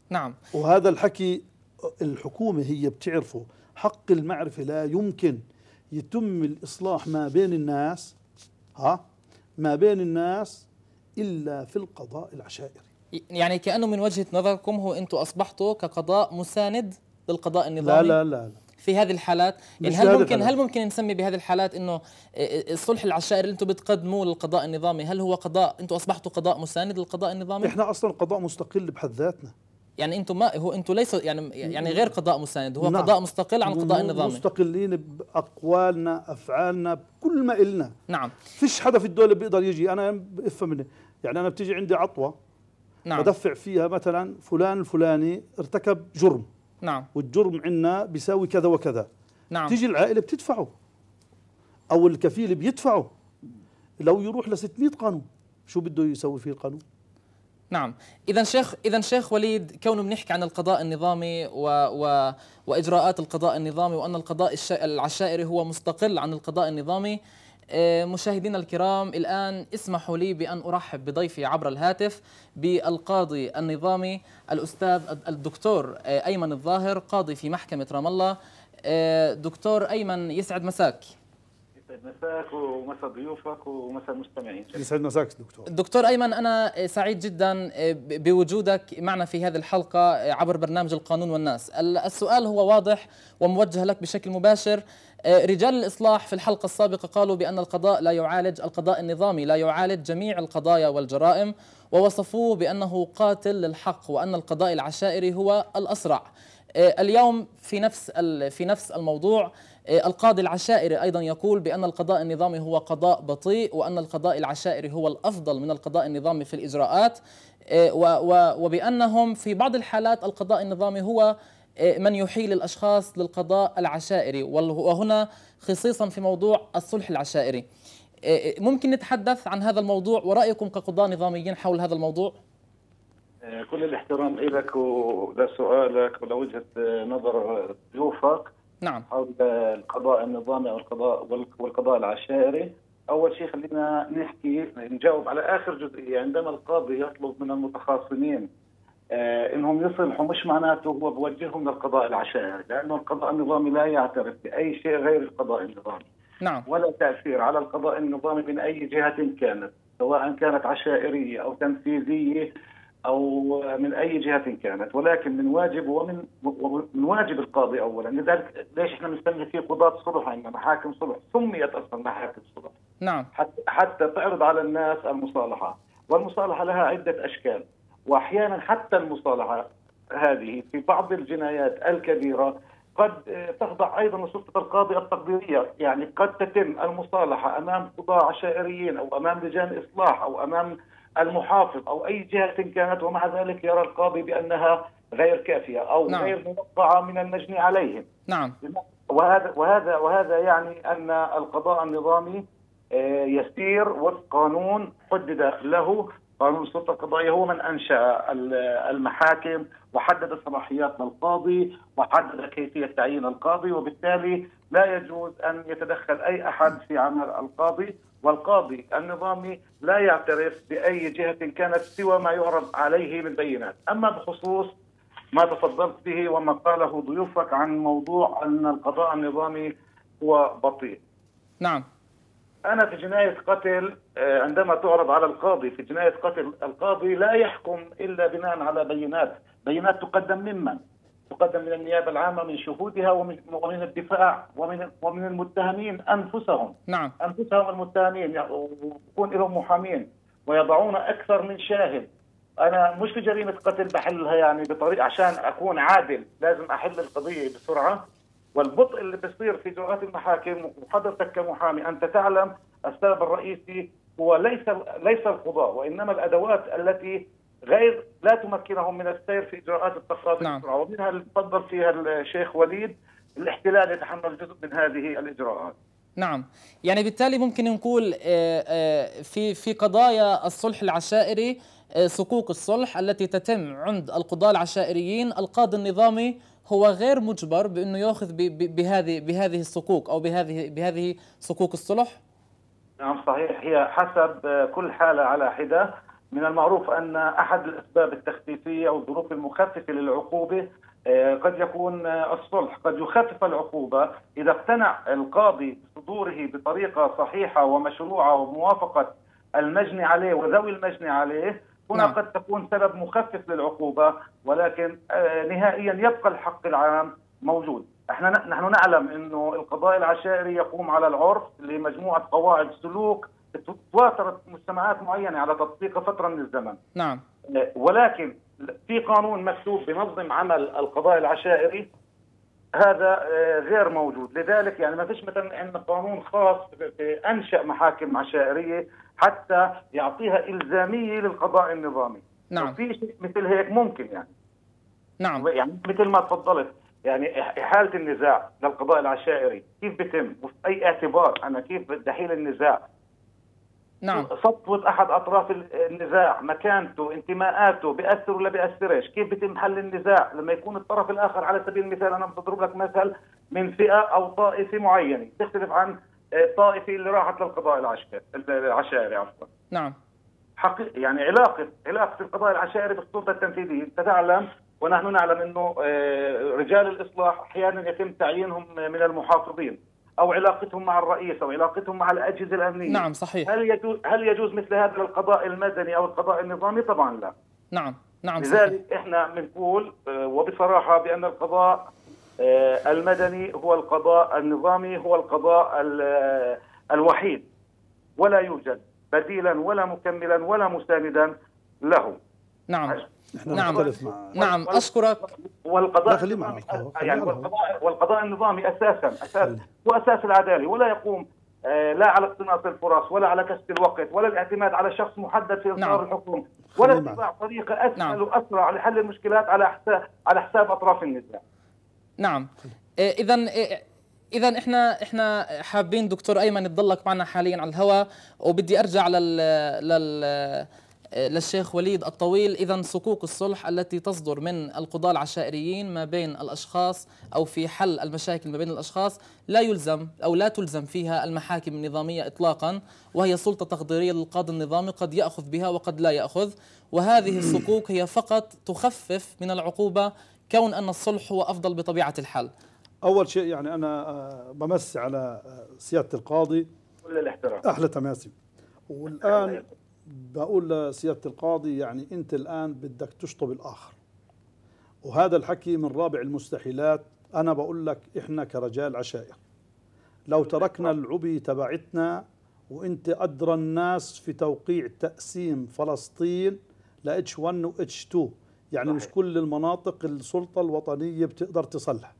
نعم وهذا الحكي الحكومة هي بتعرفه حق المعرفة لا يمكن يتم الإصلاح ما بين الناس ها ما بين الناس إلا في القضاء العشائري يعني كأنه من وجهة نظركم هو أنتم أصبحتوا كقضاء مساند للقضاء النظامي لا لا لا, لا. في هذه الحالات يعني هل ممكن هل ممكن نسمي بهذه الحالات انه الصلح العشائري اللي انتم بتقدموه للقضاء النظامي هل هو قضاء انتم اصبحتوا قضاء مساند للقضاء النظامي احنا اصلا قضاء مستقل بحد ذاتنا يعني انتم ما هو انتم ليس يعني يعني غير قضاء مساند هو نعم قضاء مستقل عن القضاء النظامي مستقلين باقوالنا افعالنا بكل ما إلنا نعم فيش حدا في الدوله بيقدر يجي انا افهمني يعني انا بتيجي عندي عطوه نعم بدفع فيها مثلا فلان الفلاني ارتكب جرم نعم والجرم عندنا بيساوي كذا وكذا نعم تيجي العائله بتدفعه او الكفيل بيدفعه لو يروح ل 600 قانون شو بده يسوي فيه القانون نعم اذا شيخ اذا شيخ وليد كونه بنحكي عن القضاء النظامي و, و واجراءات القضاء النظامي وان القضاء العشائري هو مستقل عن القضاء النظامي آه، مشاهدينا الكرام الان اسمحوا لي بان ارحب بضيفي عبر الهاتف بالقاضي النظامي الاستاذ الدكتور آه، ايمن الظاهر قاضي في محكمه رام الله آه، دكتور ايمن يسعد مساك يسعد مساك ومسا ضيوفك ومسا المستمعين يسعد مساك دكتور دكتور ايمن انا سعيد جدا آه، بوجودك معنا في هذه الحلقه آه، عبر برنامج القانون والناس السؤال هو واضح وموجه لك بشكل مباشر آه، رجال الإصلاح في الحلقة السابقة قالوا بأن القضاء لا يعالج القضاء النظامي لا يعالج جميع القضايا والجرائم ووصفوه بأنه قاتل للحق وأن القضاء العشائري هو الأسرع اليوم في نفس في نفس الموضوع آه، القاضي العشائري أيضا يقول بأن القضاء النظامي هو قضاء بطيء وأن القضاء العشائري هو الأفضل من القضاء النظامي في الإجراءات آه، وبأنهم في بعض الحالات القضاء النظامي هو آه، من يحيل الأشخاص للقضاء العشائري وهنا خصيصا في موضوع الصلح العشائري ممكن نتحدث عن هذا الموضوع ورأيكم كقضاء نظاميين حول هذا الموضوع؟ كل الاحترام لك ولسؤالك ولوجهة نظر ضيوفك نعم حول القضاء النظامي او القضاء والقضاء العشائري اول شيء خلينا نحكي نجاوب على اخر جزئيه عندما القاضي يطلب من المتخاصمين آه انهم يصلحوا مش معناته هو بوجههم للقضاء العشائري لانه القضاء النظامي لا يعترف باي شيء غير القضاء النظامي نعم ولا تاثير على القضاء النظامي من اي جهه كانت سواء كانت عشائريه او تنفيذيه او من اي جهه كانت ولكن من واجب ومن من واجب القاضي اولا لذلك ليش احنا بنسمي في قضاه صلح عندنا يعني محاكم صلح سميت اصلا محاكم صلح نعم حتى, حتى تعرض على الناس المصالحه والمصالحه لها عده اشكال واحيانا حتى المصالحه هذه في بعض الجنايات الكبيره قد تخضع ايضا لسلطه القاضي التقديريه، يعني قد تتم المصالحه امام قضاه عشائريين او امام لجان اصلاح او امام المحافظ أو أي جهة كانت ومع ذلك يرى القاضي بأنها غير كافية أو نعم. غير موقعة من المجني عليهم نعم وهذا وهذا وهذا يعني أن القضاء النظامي آه، يسير وفق قانون حدد له قانون السلطه القضائيه هو من انشا المحاكم وحدد صلاحيات القاضي وحدد كيفيه تعيين القاضي وبالتالي لا يجوز ان يتدخل اي احد في عمل القاضي والقاضي النظامي لا يعترف باي جهه كانت سوى ما يعرض عليه من بينات، اما بخصوص ما تفضلت به وما قاله ضيوفك عن موضوع ان القضاء النظامي هو بطيء. نعم. انا في جنايه قتل آه، عندما تعرض على القاضي في جنايه قتل القاضي لا يحكم الا بناء على بينات، بينات تقدم ممن؟ تقدم من النيابه العامه من شهودها ومن ومن الدفاع ومن ومن المتهمين انفسهم نعم انفسهم المتهمين ويكون يعني لهم محامين ويضعون اكثر من شاهد انا مش في جريمه قتل بحلها يعني بطريقه عشان اكون عادل لازم احل القضيه بسرعه والبطء اللي بيصير في اجراءات المحاكم وحضرتك كمحامي انت تعلم السبب الرئيسي هو ليس ليس القضاء وانما الادوات التي غير لا تمكنهم من السير في اجراءات التقاضي نعم. بسرعه ومنها اللي تفضل فيها الشيخ وليد الاحتلال يتحمل جزء من هذه الاجراءات نعم يعني بالتالي ممكن نقول آه، آه، في في قضايا الصلح العشائري آه، صكوك الصلح التي تتم عند القضاة العشائريين القاضي النظامي هو غير مجبر بانه ياخذ بهذه بهذه الصكوك او بهذه بهذه صكوك الصلح نعم صحيح هي حسب كل حالة على حدة من المعروف ان احد الاسباب التخفيفيه او الظروف المخففه للعقوبه آه، قد يكون آه، الصلح قد يخفف العقوبة إذا اقتنع القاضي بصدوره بطريقة صحيحة ومشروعة وموافقة المجني عليه وذوي المجني عليه هنا نعم. قد تكون سبب مخفف للعقوبة ولكن آه، نهائيا يبقى الحق العام موجود احنا نحن نعلم انه القضاء العشائري يقوم على العرف لمجموعه قواعد سلوك تواترت مجتمعات معينه على تطبيق فتره من الزمن نعم ولكن في قانون مكتوب بنظم عمل القضاء العشائري هذا آه، غير موجود لذلك يعني ما فيش مثلا عندنا قانون خاص انشا محاكم عشائريه حتى يعطيها الزاميه للقضاء النظامي نعم في شيء مثل هيك ممكن يعني نعم يعني مثل ما تفضلت يعني حاله النزاع للقضاء العشائري كيف بتم وفي اي اعتبار انا كيف بدي احيل النزاع نعم سطوة أحد أطراف النزاع مكانته انتماءاته بأثر ولا بأثرش كيف بيتم حل النزاع لما يكون الطرف الآخر على سبيل المثال أنا بضرب لك مثل من فئة أو طائفة معينة تختلف عن الطائفة آه، اللي راحت للقضاء العشائري العشائري عفوا نعم حقيقة يعني علاقة علاقة القضاء العشائري بالسلطة التنفيذية تتعلم ونحن نعلم أنه آه، رجال الإصلاح أحيانا يتم تعيينهم من المحافظين او علاقتهم مع الرئيس او علاقتهم مع الاجهزه الامنيه نعم صحيح هل يجوز هل يجوز مثل هذا للقضاء المدني او القضاء النظامي طبعا لا نعم نعم لذلك صحيح. احنا بنقول آه، وبصراحه بان القضاء آه، المدني هو القضاء النظامي هو القضاء آه، الوحيد ولا يوجد بديلا ولا مكملا ولا مساندا له نعم نعم مع... نعم اشكرك والقضاء يعني والقضاء, النظامي اساسا اساس هو اساس العداله ولا يقوم آه، لا على اقتناص الفرص ولا على كسب الوقت ولا الاعتماد على شخص محدد في اطار نعم. الحكم ولا اتباع طريقه اسهل نعم. واسرع لحل المشكلات على حساب على حساب اطراف النزاع نعم اذا آه، اذا آه، احنا احنا حابين دكتور ايمن تضلك معنا حاليا على الهواء وبدي ارجع لل لل للشيخ وليد الطويل إذا صكوك الصلح التي تصدر من القضاة العشائريين ما بين الأشخاص أو في حل المشاكل ما بين الأشخاص لا يلزم أو لا تلزم فيها المحاكم النظامية إطلاقا وهي سلطة تقديرية للقاضي النظامي قد يأخذ بها وقد لا يأخذ وهذه الصكوك هي فقط تخفف من العقوبة كون أن الصلح هو أفضل بطبيعة الحال أول شيء يعني أنا آه، بمسي على آه، سيادة القاضي كل الاحترام أحلى تماسي والآن بقول لسيادة القاضي يعني أنت الآن بدك تشطب الآخر وهذا الحكي من رابع المستحيلات أنا بقول لك إحنا كرجال عشائر لو تركنا العبي تبعتنا وانت ادرى الناس في توقيع تقسيم فلسطين ل اتش 1 و اتش 2 يعني مش كل المناطق السلطه الوطنيه بتقدر تصلح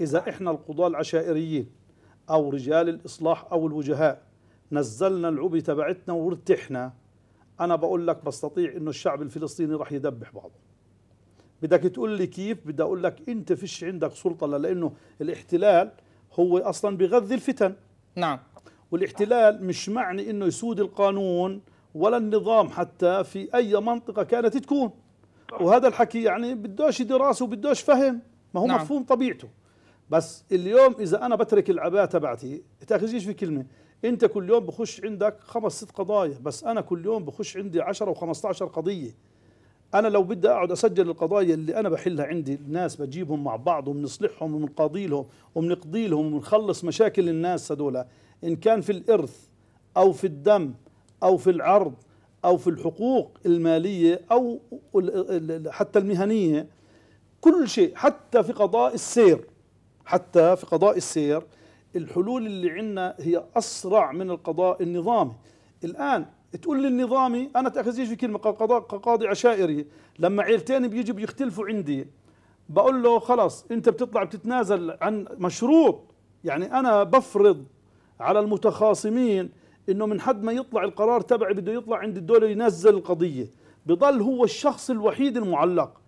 اذا احنا القضاه العشائريين او رجال الاصلاح او الوجهاء نزلنا العبي تبعتنا وارتحنا انا بقول لك بستطيع انه الشعب الفلسطيني رح يدبح بعضه بدك تقول لي كيف بدي اقول لك انت فيش عندك سلطه لانه الاحتلال هو اصلا بغذي الفتن نعم والاحتلال مش معني انه يسود القانون ولا النظام حتى في اي منطقه كانت تكون وهذا الحكي يعني بدوش دراسه وبدوش فهم ما هو نعم. مفهوم طبيعته بس اليوم اذا انا بترك العباءه تبعتي تاخذيش في كلمه انت كل يوم بخش عندك خمس ست قضايا بس انا كل يوم بخش عندي 10 و15 قضيه انا لو بدي اقعد اسجل القضايا اللي انا بحلها عندي الناس بجيبهم مع بعض وبنصلحهم وبنقاضي لهم وبنقضي لهم وبنخلص مشاكل الناس هذول ان كان في الارث او في الدم او في العرض او في الحقوق الماليه او حتى المهنيه كل شيء حتى في قضاء السير حتى في قضاء السير الحلول اللي عندنا هي أسرع من القضاء النظامي الآن تقول لي النظامي أنا تأخذيش في كلمة قضاء كقاضي عشائري لما عيلتين بيجي بيختلفوا عندي بقول له خلاص أنت بتطلع بتتنازل عن مشروط يعني أنا بفرض على المتخاصمين انه من حد ما يطلع القرار تبعي بده يطلع عند الدولة ينزل القضية بضل هو الشخص الوحيد المعلق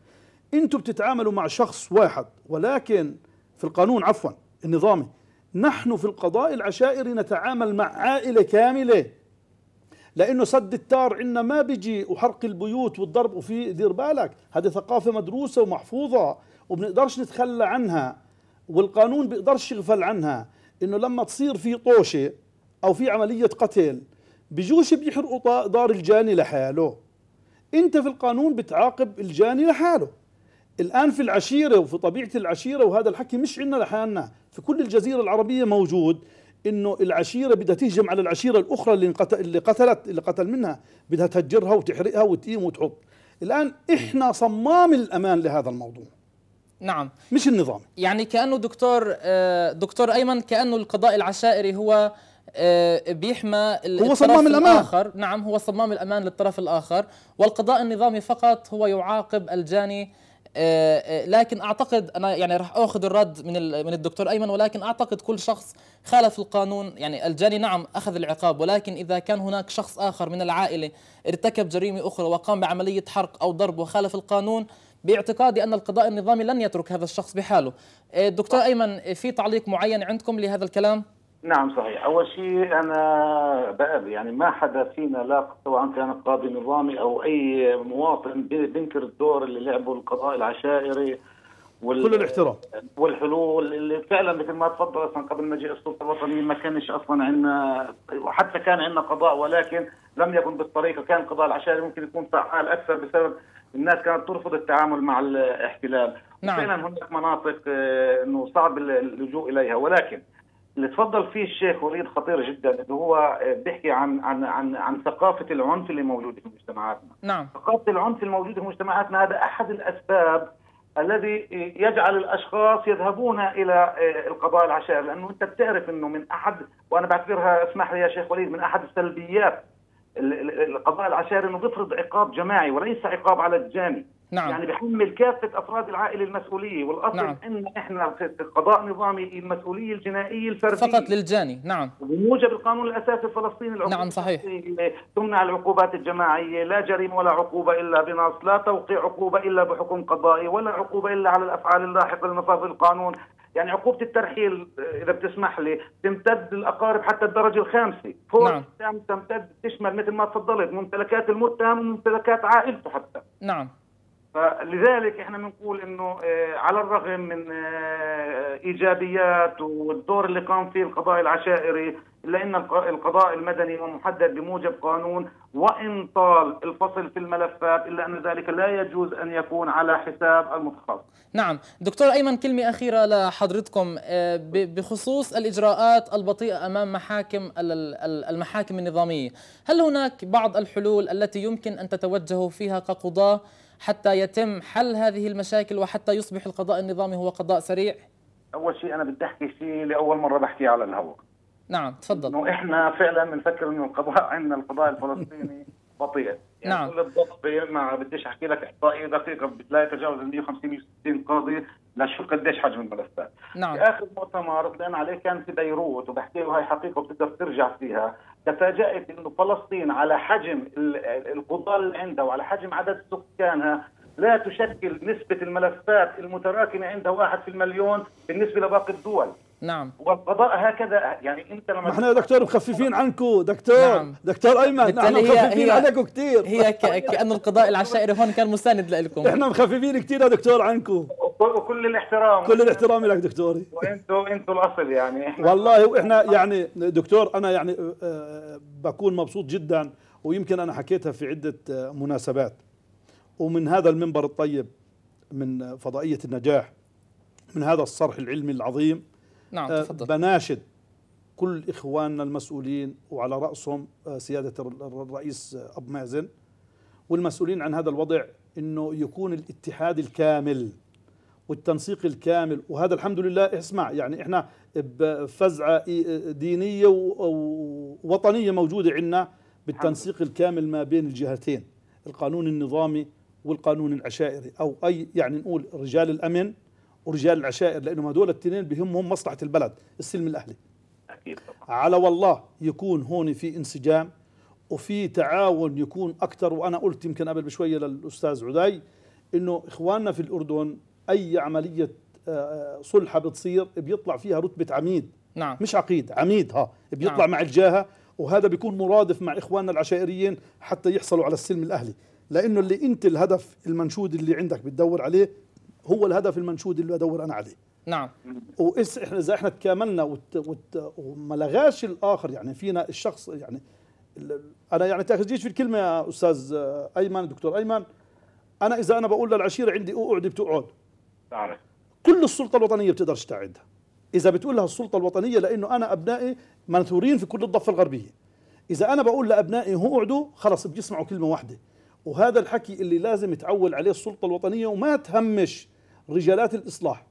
انتم بتتعاملوا مع شخص واحد ولكن في القانون عفوا النظامي نحن في القضاء العشائري نتعامل مع عائلة كاملة لأنه سد التار عندنا ما بيجي وحرق البيوت والضرب وفي دير بالك هذه ثقافة مدروسة ومحفوظة وبنقدرش نتخلى عنها والقانون بيقدرش يغفل عنها انه لما تصير في طوشة او في عملية قتل بجوش بيحرقوا دار الجاني لحاله انت في القانون بتعاقب الجاني لحاله الان في العشيرة وفي طبيعة العشيرة وهذا الحكي مش عنا لحالنا في كل الجزيرة العربية موجود انه العشيره بدها تهجم على العشيره الاخرى اللي اللي قتلت اللي قتل منها بدها تهجرها وتحرقها وتقيم وتحط الان احنا صمام الامان لهذا الموضوع نعم مش النظام يعني كانه دكتور آه، دكتور ايمن كانه القضاء العشائري هو آه، بيحمى هو صمام الأمان. الآخر نعم هو صمام الأمان للطرف الآخر والقضاء النظامي فقط هو يعاقب الجاني آه، آه، لكن اعتقد انا يعني راح اخذ الرد من من الدكتور ايمن ولكن اعتقد كل شخص خالف القانون يعني الجاني نعم اخذ العقاب ولكن اذا كان هناك شخص اخر من العائله ارتكب جريمه اخرى وقام بعمليه حرق او ضرب وخالف القانون باعتقادي ان القضاء النظامي لن يترك هذا الشخص بحاله آه، دكتور ايمن في تعليق معين عندكم لهذا الكلام نعم صحيح أول شيء أنا بقى يعني ما حدا فينا لا سواء كان قاضي نظامي أو أي مواطن بينكر الدور اللي لعبه القضاء العشائري وال... كل الاحترام والحلول اللي فعلا مثل ما تفضل اصلا قبل مجيء السلطه الوطنيه ما كانش اصلا عندنا وحتى كان عندنا قضاء ولكن لم يكن بالطريقه كان القضاء العشائري ممكن يكون فعال اكثر بسبب الناس كانت ترفض التعامل مع الاحتلال نعم فعلا هناك مناطق آه، انه صعب اللجوء اليها ولكن اللي تفضل فيه الشيخ وليد خطير جدا اللي هو بيحكي عن عن عن عن ثقافه العنف اللي موجوده في مجتمعاتنا. نعم. ثقافه العنف الموجوده في مجتمعاتنا هذا احد الاسباب الذي يجعل الاشخاص يذهبون الى آه، القضاء العشائري لانه انت بتعرف انه من احد وانا بعتبرها اسمح لي يا شيخ وليد من احد السلبيات القضاء العشائري انه بيفرض عقاب جماعي وليس عقاب على الجاني نعم. يعني بحمل كافة أفراد العائلة المسؤولية والأصل نعم. أن إحنا في قضاء نظامي المسؤولية الجنائية الفردية فقط للجاني نعم بموجب القانون الأساسي الفلسطيني العقوبة نعم صحيح تمنع العقوبات الجماعية لا جريمة ولا عقوبة إلا بنص لا توقيع عقوبة إلا بحكم قضائي ولا عقوبة إلا على الأفعال اللاحقة لمصادر القانون يعني عقوبه الترحيل آه، اذا بتسمح لي تمتد للاقارب حتى الدرجه الخامسه فوق نعم. تمتد تشمل مثل ما تفضلت ممتلكات المتهم وممتلكات عائلته حتى نعم فلذلك احنا بنقول انه آه، على الرغم من آه، ايجابيات والدور اللي قام فيه القضاء العشائري إلا أن القضاء المدني هو محدد بموجب قانون وإن طال الفصل في الملفات إلا أن ذلك لا يجوز أن يكون على حساب المتخصص نعم دكتور أيمن كلمة أخيرة لحضرتكم آه، بخصوص الإجراءات البطيئة أمام محاكم المحاكم النظامية هل هناك بعض الحلول التي يمكن أن تتوجهوا فيها كقضاة حتى يتم حل هذه المشاكل وحتى يصبح القضاء النظامي هو قضاء سريع؟ أول شيء أنا بدي أحكي شيء لأول مرة بحكيه على الهواء نعم تفضل انه احنا فعلا بنفكر انه القضاء عندنا القضاء الفلسطيني بطيء يعني نعم كل الضبط ما بديش احكي لك احصائيه دقيقه لا يتجاوز ال 150 160 قاضي لشوف قديش حجم الملفات نعم في اخر مؤتمر طلعنا عليه كان في بيروت وبحكي له هاي حقيقه بتقدر ترجع فيها تفاجات انه فلسطين على حجم القضاه اللي عندها وعلى حجم عدد سكانها لا تشكل نسبة الملفات المتراكمة عندها واحد في المليون بالنسبة لباقي الدول نعم والقضاء هكذا يعني انت لما احنا يا دكتور مخففين نعم. عنكم دكتور نعم. دكتور ايمن احنا مخففين عليكم كثير هي كانه القضاء العشائري هون كان مساند لكم احنا مخففين كثير يا دكتور عنكم وكل الاحترام كل الاحترام لك دكتوري وانتوا انتوا الاصل يعني والله واحنا يعني دكتور انا يعني آه، بكون مبسوط جدا ويمكن انا حكيتها في عده آه، مناسبات ومن هذا المنبر الطيب من فضائيه النجاح من هذا الصرح العلمي العظيم نعم آه، تفضل. بناشد كل إخواننا المسؤولين وعلى رأسهم آه، سيادة الرئيس آه، أب مازن والمسؤولين عن هذا الوضع أنه يكون الاتحاد الكامل والتنسيق الكامل وهذا الحمد لله اسمع يعني احنا بفزعة دينية ووطنية موجودة عندنا بالتنسيق الكامل ما بين الجهتين القانون النظامي والقانون العشائري أو أي يعني نقول رجال الأمن ورجال العشائر لانه هذول الاثنين بهمهم مصلحه البلد السلم الاهلي اكيد طبعا. على والله يكون هون في انسجام وفي تعاون يكون اكثر وانا قلت يمكن قبل بشويه للاستاذ عدي انه اخواننا في الاردن اي عمليه آه، آه، صلحه بتصير بيطلع فيها رتبه عميد نعم. مش عقيد عميد ها بيطلع نعم. مع الجاهه وهذا بيكون مرادف مع اخواننا العشائريين حتى يحصلوا على السلم الاهلي لانه اللي انت الهدف المنشود اللي عندك بتدور عليه هو الهدف المنشود اللي بدور انا عليه نعم واذا احنا اذا احنا تكاملنا وت... وت... وما لغاش الاخر يعني فينا الشخص يعني انا يعني تاخذيش في الكلمه يا استاذ ايمن دكتور ايمن انا اذا انا بقول للعشيره عندي اقعدي بتقعد تعرف كل السلطه الوطنيه بتقدرش تستعدها اذا بتقول لها السلطه الوطنيه لانه انا ابنائي منثورين في كل الضفه الغربيه اذا انا بقول لابنائي اقعدوا خلص بيسمعوا كلمه واحده وهذا الحكي اللي لازم تعول عليه السلطه الوطنيه وما تهمش رجالات الإصلاح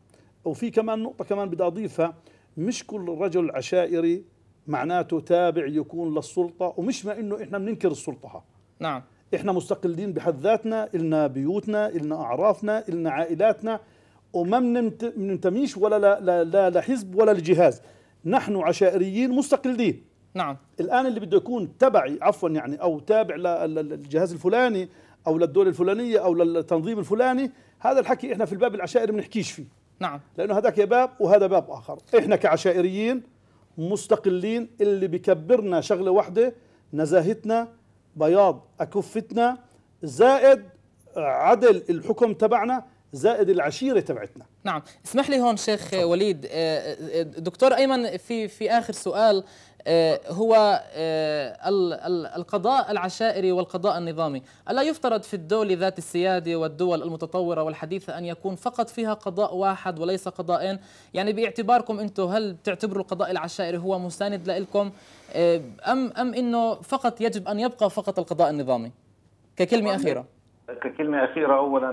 وفي كمان نقطة كمان بدي أضيفها مش كل رجل عشائري معناته تابع يكون للسلطة ومش ما إنه إحنا بننكر السلطة نعم إحنا مستقلين بحد ذاتنا إلنا بيوتنا إلنا أعرافنا إلنا عائلاتنا وما بننتميش ولا لا, لا, لا, لا لحزب ولا لجهاز نحن عشائريين مستقلين نعم الآن اللي بده يكون تبعي عفوا يعني أو تابع للجهاز الفلاني أو للدولة الفلانية أو للتنظيم الفلاني هذا الحكي احنا في الباب العشائري بنحكيش فيه نعم لانه هذاك يا باب وهذا باب اخر احنا كعشائريين مستقلين اللي بكبرنا شغله واحده نزاهتنا بياض اكفتنا زائد عدل الحكم تبعنا زائد العشيره تبعتنا نعم اسمح لي هون شيخ وليد آه، آه، آه، دكتور ايمن في في اخر سؤال آه، هو آه، القضاء العشائري والقضاء النظامي ألا يفترض في الدولة ذات السيادة والدول المتطورة والحديثة أن يكون فقط فيها قضاء واحد وليس قضاءين يعني باعتباركم أنتم هل بتعتبروا القضاء العشائري هو مساند لكم آه، أم, أم أنه فقط يجب أن يبقى فقط القضاء النظامي ككلمة أخيرة ككلمة أخيرة أولا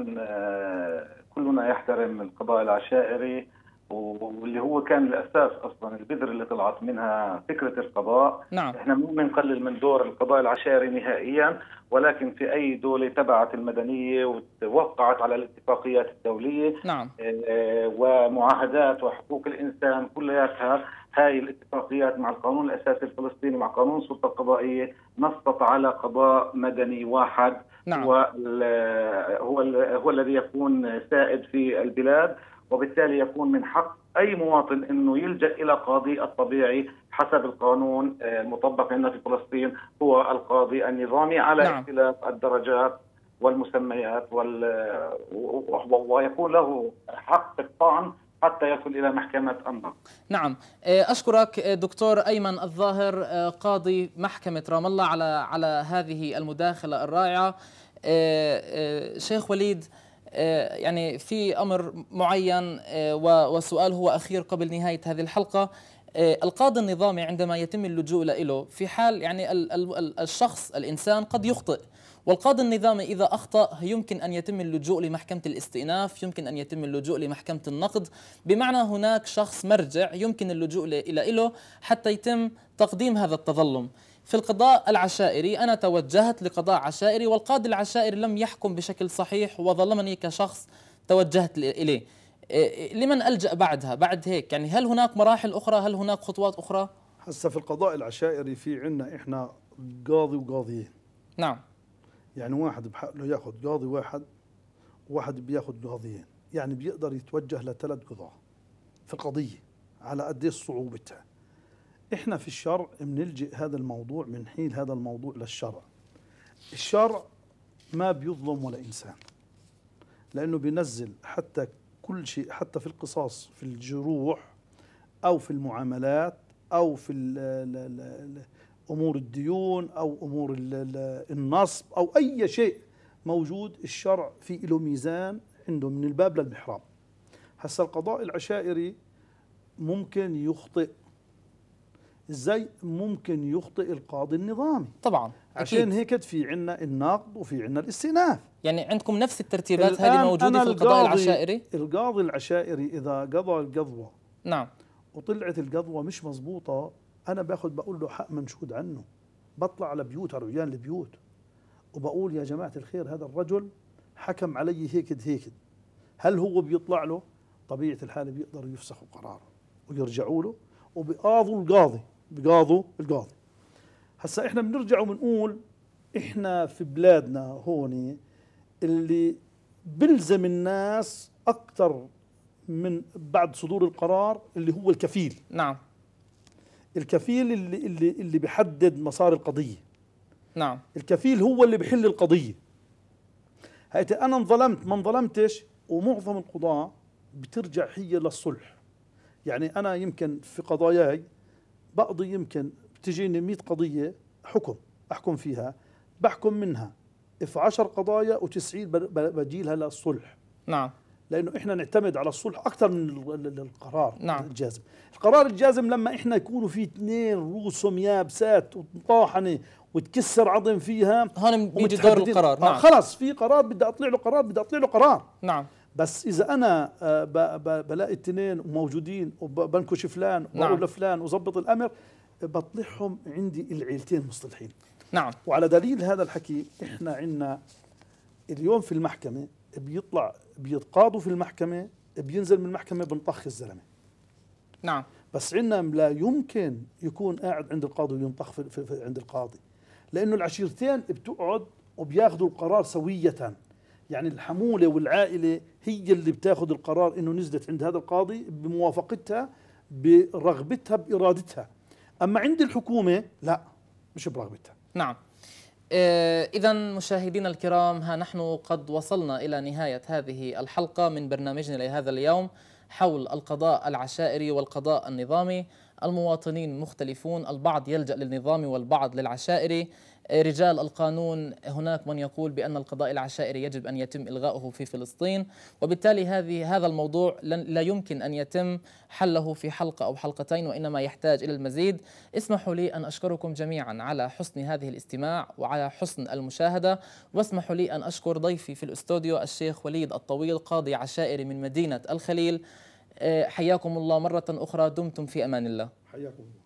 كلنا يحترم القضاء العشائري واللي هو كان الاساس اصلا البذر اللي طلعت منها فكره القضاء نعم. احنا مو بنقلل من دور القضاء العشائري نهائيا ولكن في اي دوله تبعت المدنيه ووقعت على الاتفاقيات الدوليه نعم. آه، ومعاهدات وحقوق الانسان كلياتها هاي الاتفاقيات مع القانون الاساسي الفلسطيني مع قانون السلطه القضائيه نصت على قضاء مدني واحد نعم. هو هو الذي يكون سائد في البلاد وبالتالي يكون من حق اي مواطن انه يلجا الى قاضي الطبيعي حسب القانون آه، المطبق عندنا في فلسطين هو القاضي النظامي على نعم. اختلاف الدرجات والمسميات وال... ويكون له حق الطعن حتى يصل الى محكمه النقض. نعم، آه، اشكرك آه، دكتور ايمن الظاهر قاضي محكمه رام الله على على هذه المداخله الرائعه. شيخ وليد آه، يعني في امر معين آه، والسؤال هو اخير قبل نهايه هذه الحلقه آه، القاضي النظامي عندما يتم اللجوء له في حال يعني الشخص الانسان قد يخطئ والقاضي النظامي إذا أخطأ يمكن أن يتم اللجوء لمحكمة الاستئناف يمكن أن يتم اللجوء لمحكمة النقد بمعنى هناك شخص مرجع يمكن اللجوء إلى له حتى يتم تقديم هذا التظلم في القضاء العشائري أنا توجهت لقضاء عشائري والقاضي العشائري لم يحكم بشكل صحيح وظلمني كشخص توجهت إليه إيه، إيه، لمن ألجأ بعدها بعد هيك يعني هل هناك مراحل أخرى هل هناك خطوات أخرى هسا في القضاء العشائري في عنا إحنا قاضي وقاضيين نعم يعني واحد بحقله ياخذ قاضي واحد وواحد بياخذ قاضيين يعني بيقدر يتوجه لثلاث قضاة في قضية على قد صعوبتها احنا في الشرع بنلجئ هذا الموضوع بنحيل هذا الموضوع للشرع الشرع ما بيظلم ولا انسان لانه بينزل حتى كل شيء حتى في القصاص في الجروح او في المعاملات او في ال ال ال امور الديون او امور النصب او اي شيء موجود الشرع في له ميزان عنده من الباب للمحراب هسا القضاء العشائري ممكن يخطئ ازاي ممكن يخطئ القاضي النظامي طبعا عشان هيك في عندنا النقد وفي عندنا الاستئناف يعني عندكم نفس الترتيبات هذه موجوده في القضاء العشائري القاضي العشائري اذا قضى القضوه نعم وطلعت القضوه مش مزبوطه انا باخذ بقول له حق منشود عنه بطلع على بيوت على عريان البيوت وبقول يا جماعه الخير هذا الرجل حكم علي هيك هيك هل هو بيطلع له طبيعه الحال بيقدر يفسخوا قراره ويرجعوا له وبقاضوا القاضي بقاضوا القاضي هسا احنا بنرجع وبنقول احنا في بلادنا هون اللي بلزم الناس اكثر من بعد صدور القرار اللي هو الكفيل نعم الكفيل اللي اللي اللي بيحدد مسار القضيه نعم الكفيل هو اللي بحل القضيه هيت انا انظلمت ما انظلمتش ومعظم القضاه بترجع هي للصلح يعني انا يمكن في قضاياي بقضي يمكن بتجيني 100 قضيه حكم احكم فيها بحكم منها في 10 قضايا و90 بجيلها للصلح نعم لانه احنا نعتمد على الصلح اكثر من القرار نعم. الجازم القرار الجازم لما احنا يكونوا في اثنين رؤوسهم يابسات وطاحنه وتكسر عظم فيها هون بيجي دور القرار آه، نعم. خلص في قرار بدي اطلع له قرار بدي اطلع له قرار نعم بس اذا انا آه، بلاقي التنين موجودين وبنكش فلان وبقول نعم. لفلان وظبط الامر بطلعهم عندي العيلتين مصطلحين نعم وعلى دليل هذا الحكي احنا عندنا اليوم في المحكمه بيطلع بيتقاضوا في المحكمه بينزل من المحكمه بنطخ الزلمه نعم بس عندنا لا يمكن يكون قاعد عند القاضي وينطخ في في عند القاضي لانه العشيرتين بتقعد وبياخذوا القرار سويه يعني الحمولة والعائلة هي اللي بتاخذ القرار انه نزلت عند هذا القاضي بموافقتها برغبتها بارادتها اما عند الحكومة لا مش برغبتها نعم آه، إذا مشاهدينا الكرام ها نحن قد وصلنا إلى نهاية هذه الحلقة من برنامجنا لهذا اليوم حول القضاء العشائري والقضاء النظامي المواطنين مختلفون البعض يلجأ للنظام والبعض للعشائري رجال القانون هناك من يقول بأن القضاء العشائري يجب أن يتم إلغاؤه في فلسطين وبالتالي هذه هذا الموضوع لا يمكن أن يتم حله في حلقة أو حلقتين وإنما يحتاج إلى المزيد اسمحوا لي أن أشكركم جميعا على حسن هذه الاستماع وعلى حسن المشاهدة واسمحوا لي أن أشكر ضيفي في الاستوديو الشيخ وليد الطويل قاضي عشائري من مدينة الخليل آه، حياكم الله مرة أخرى دمتم في أمان الله حياكم الله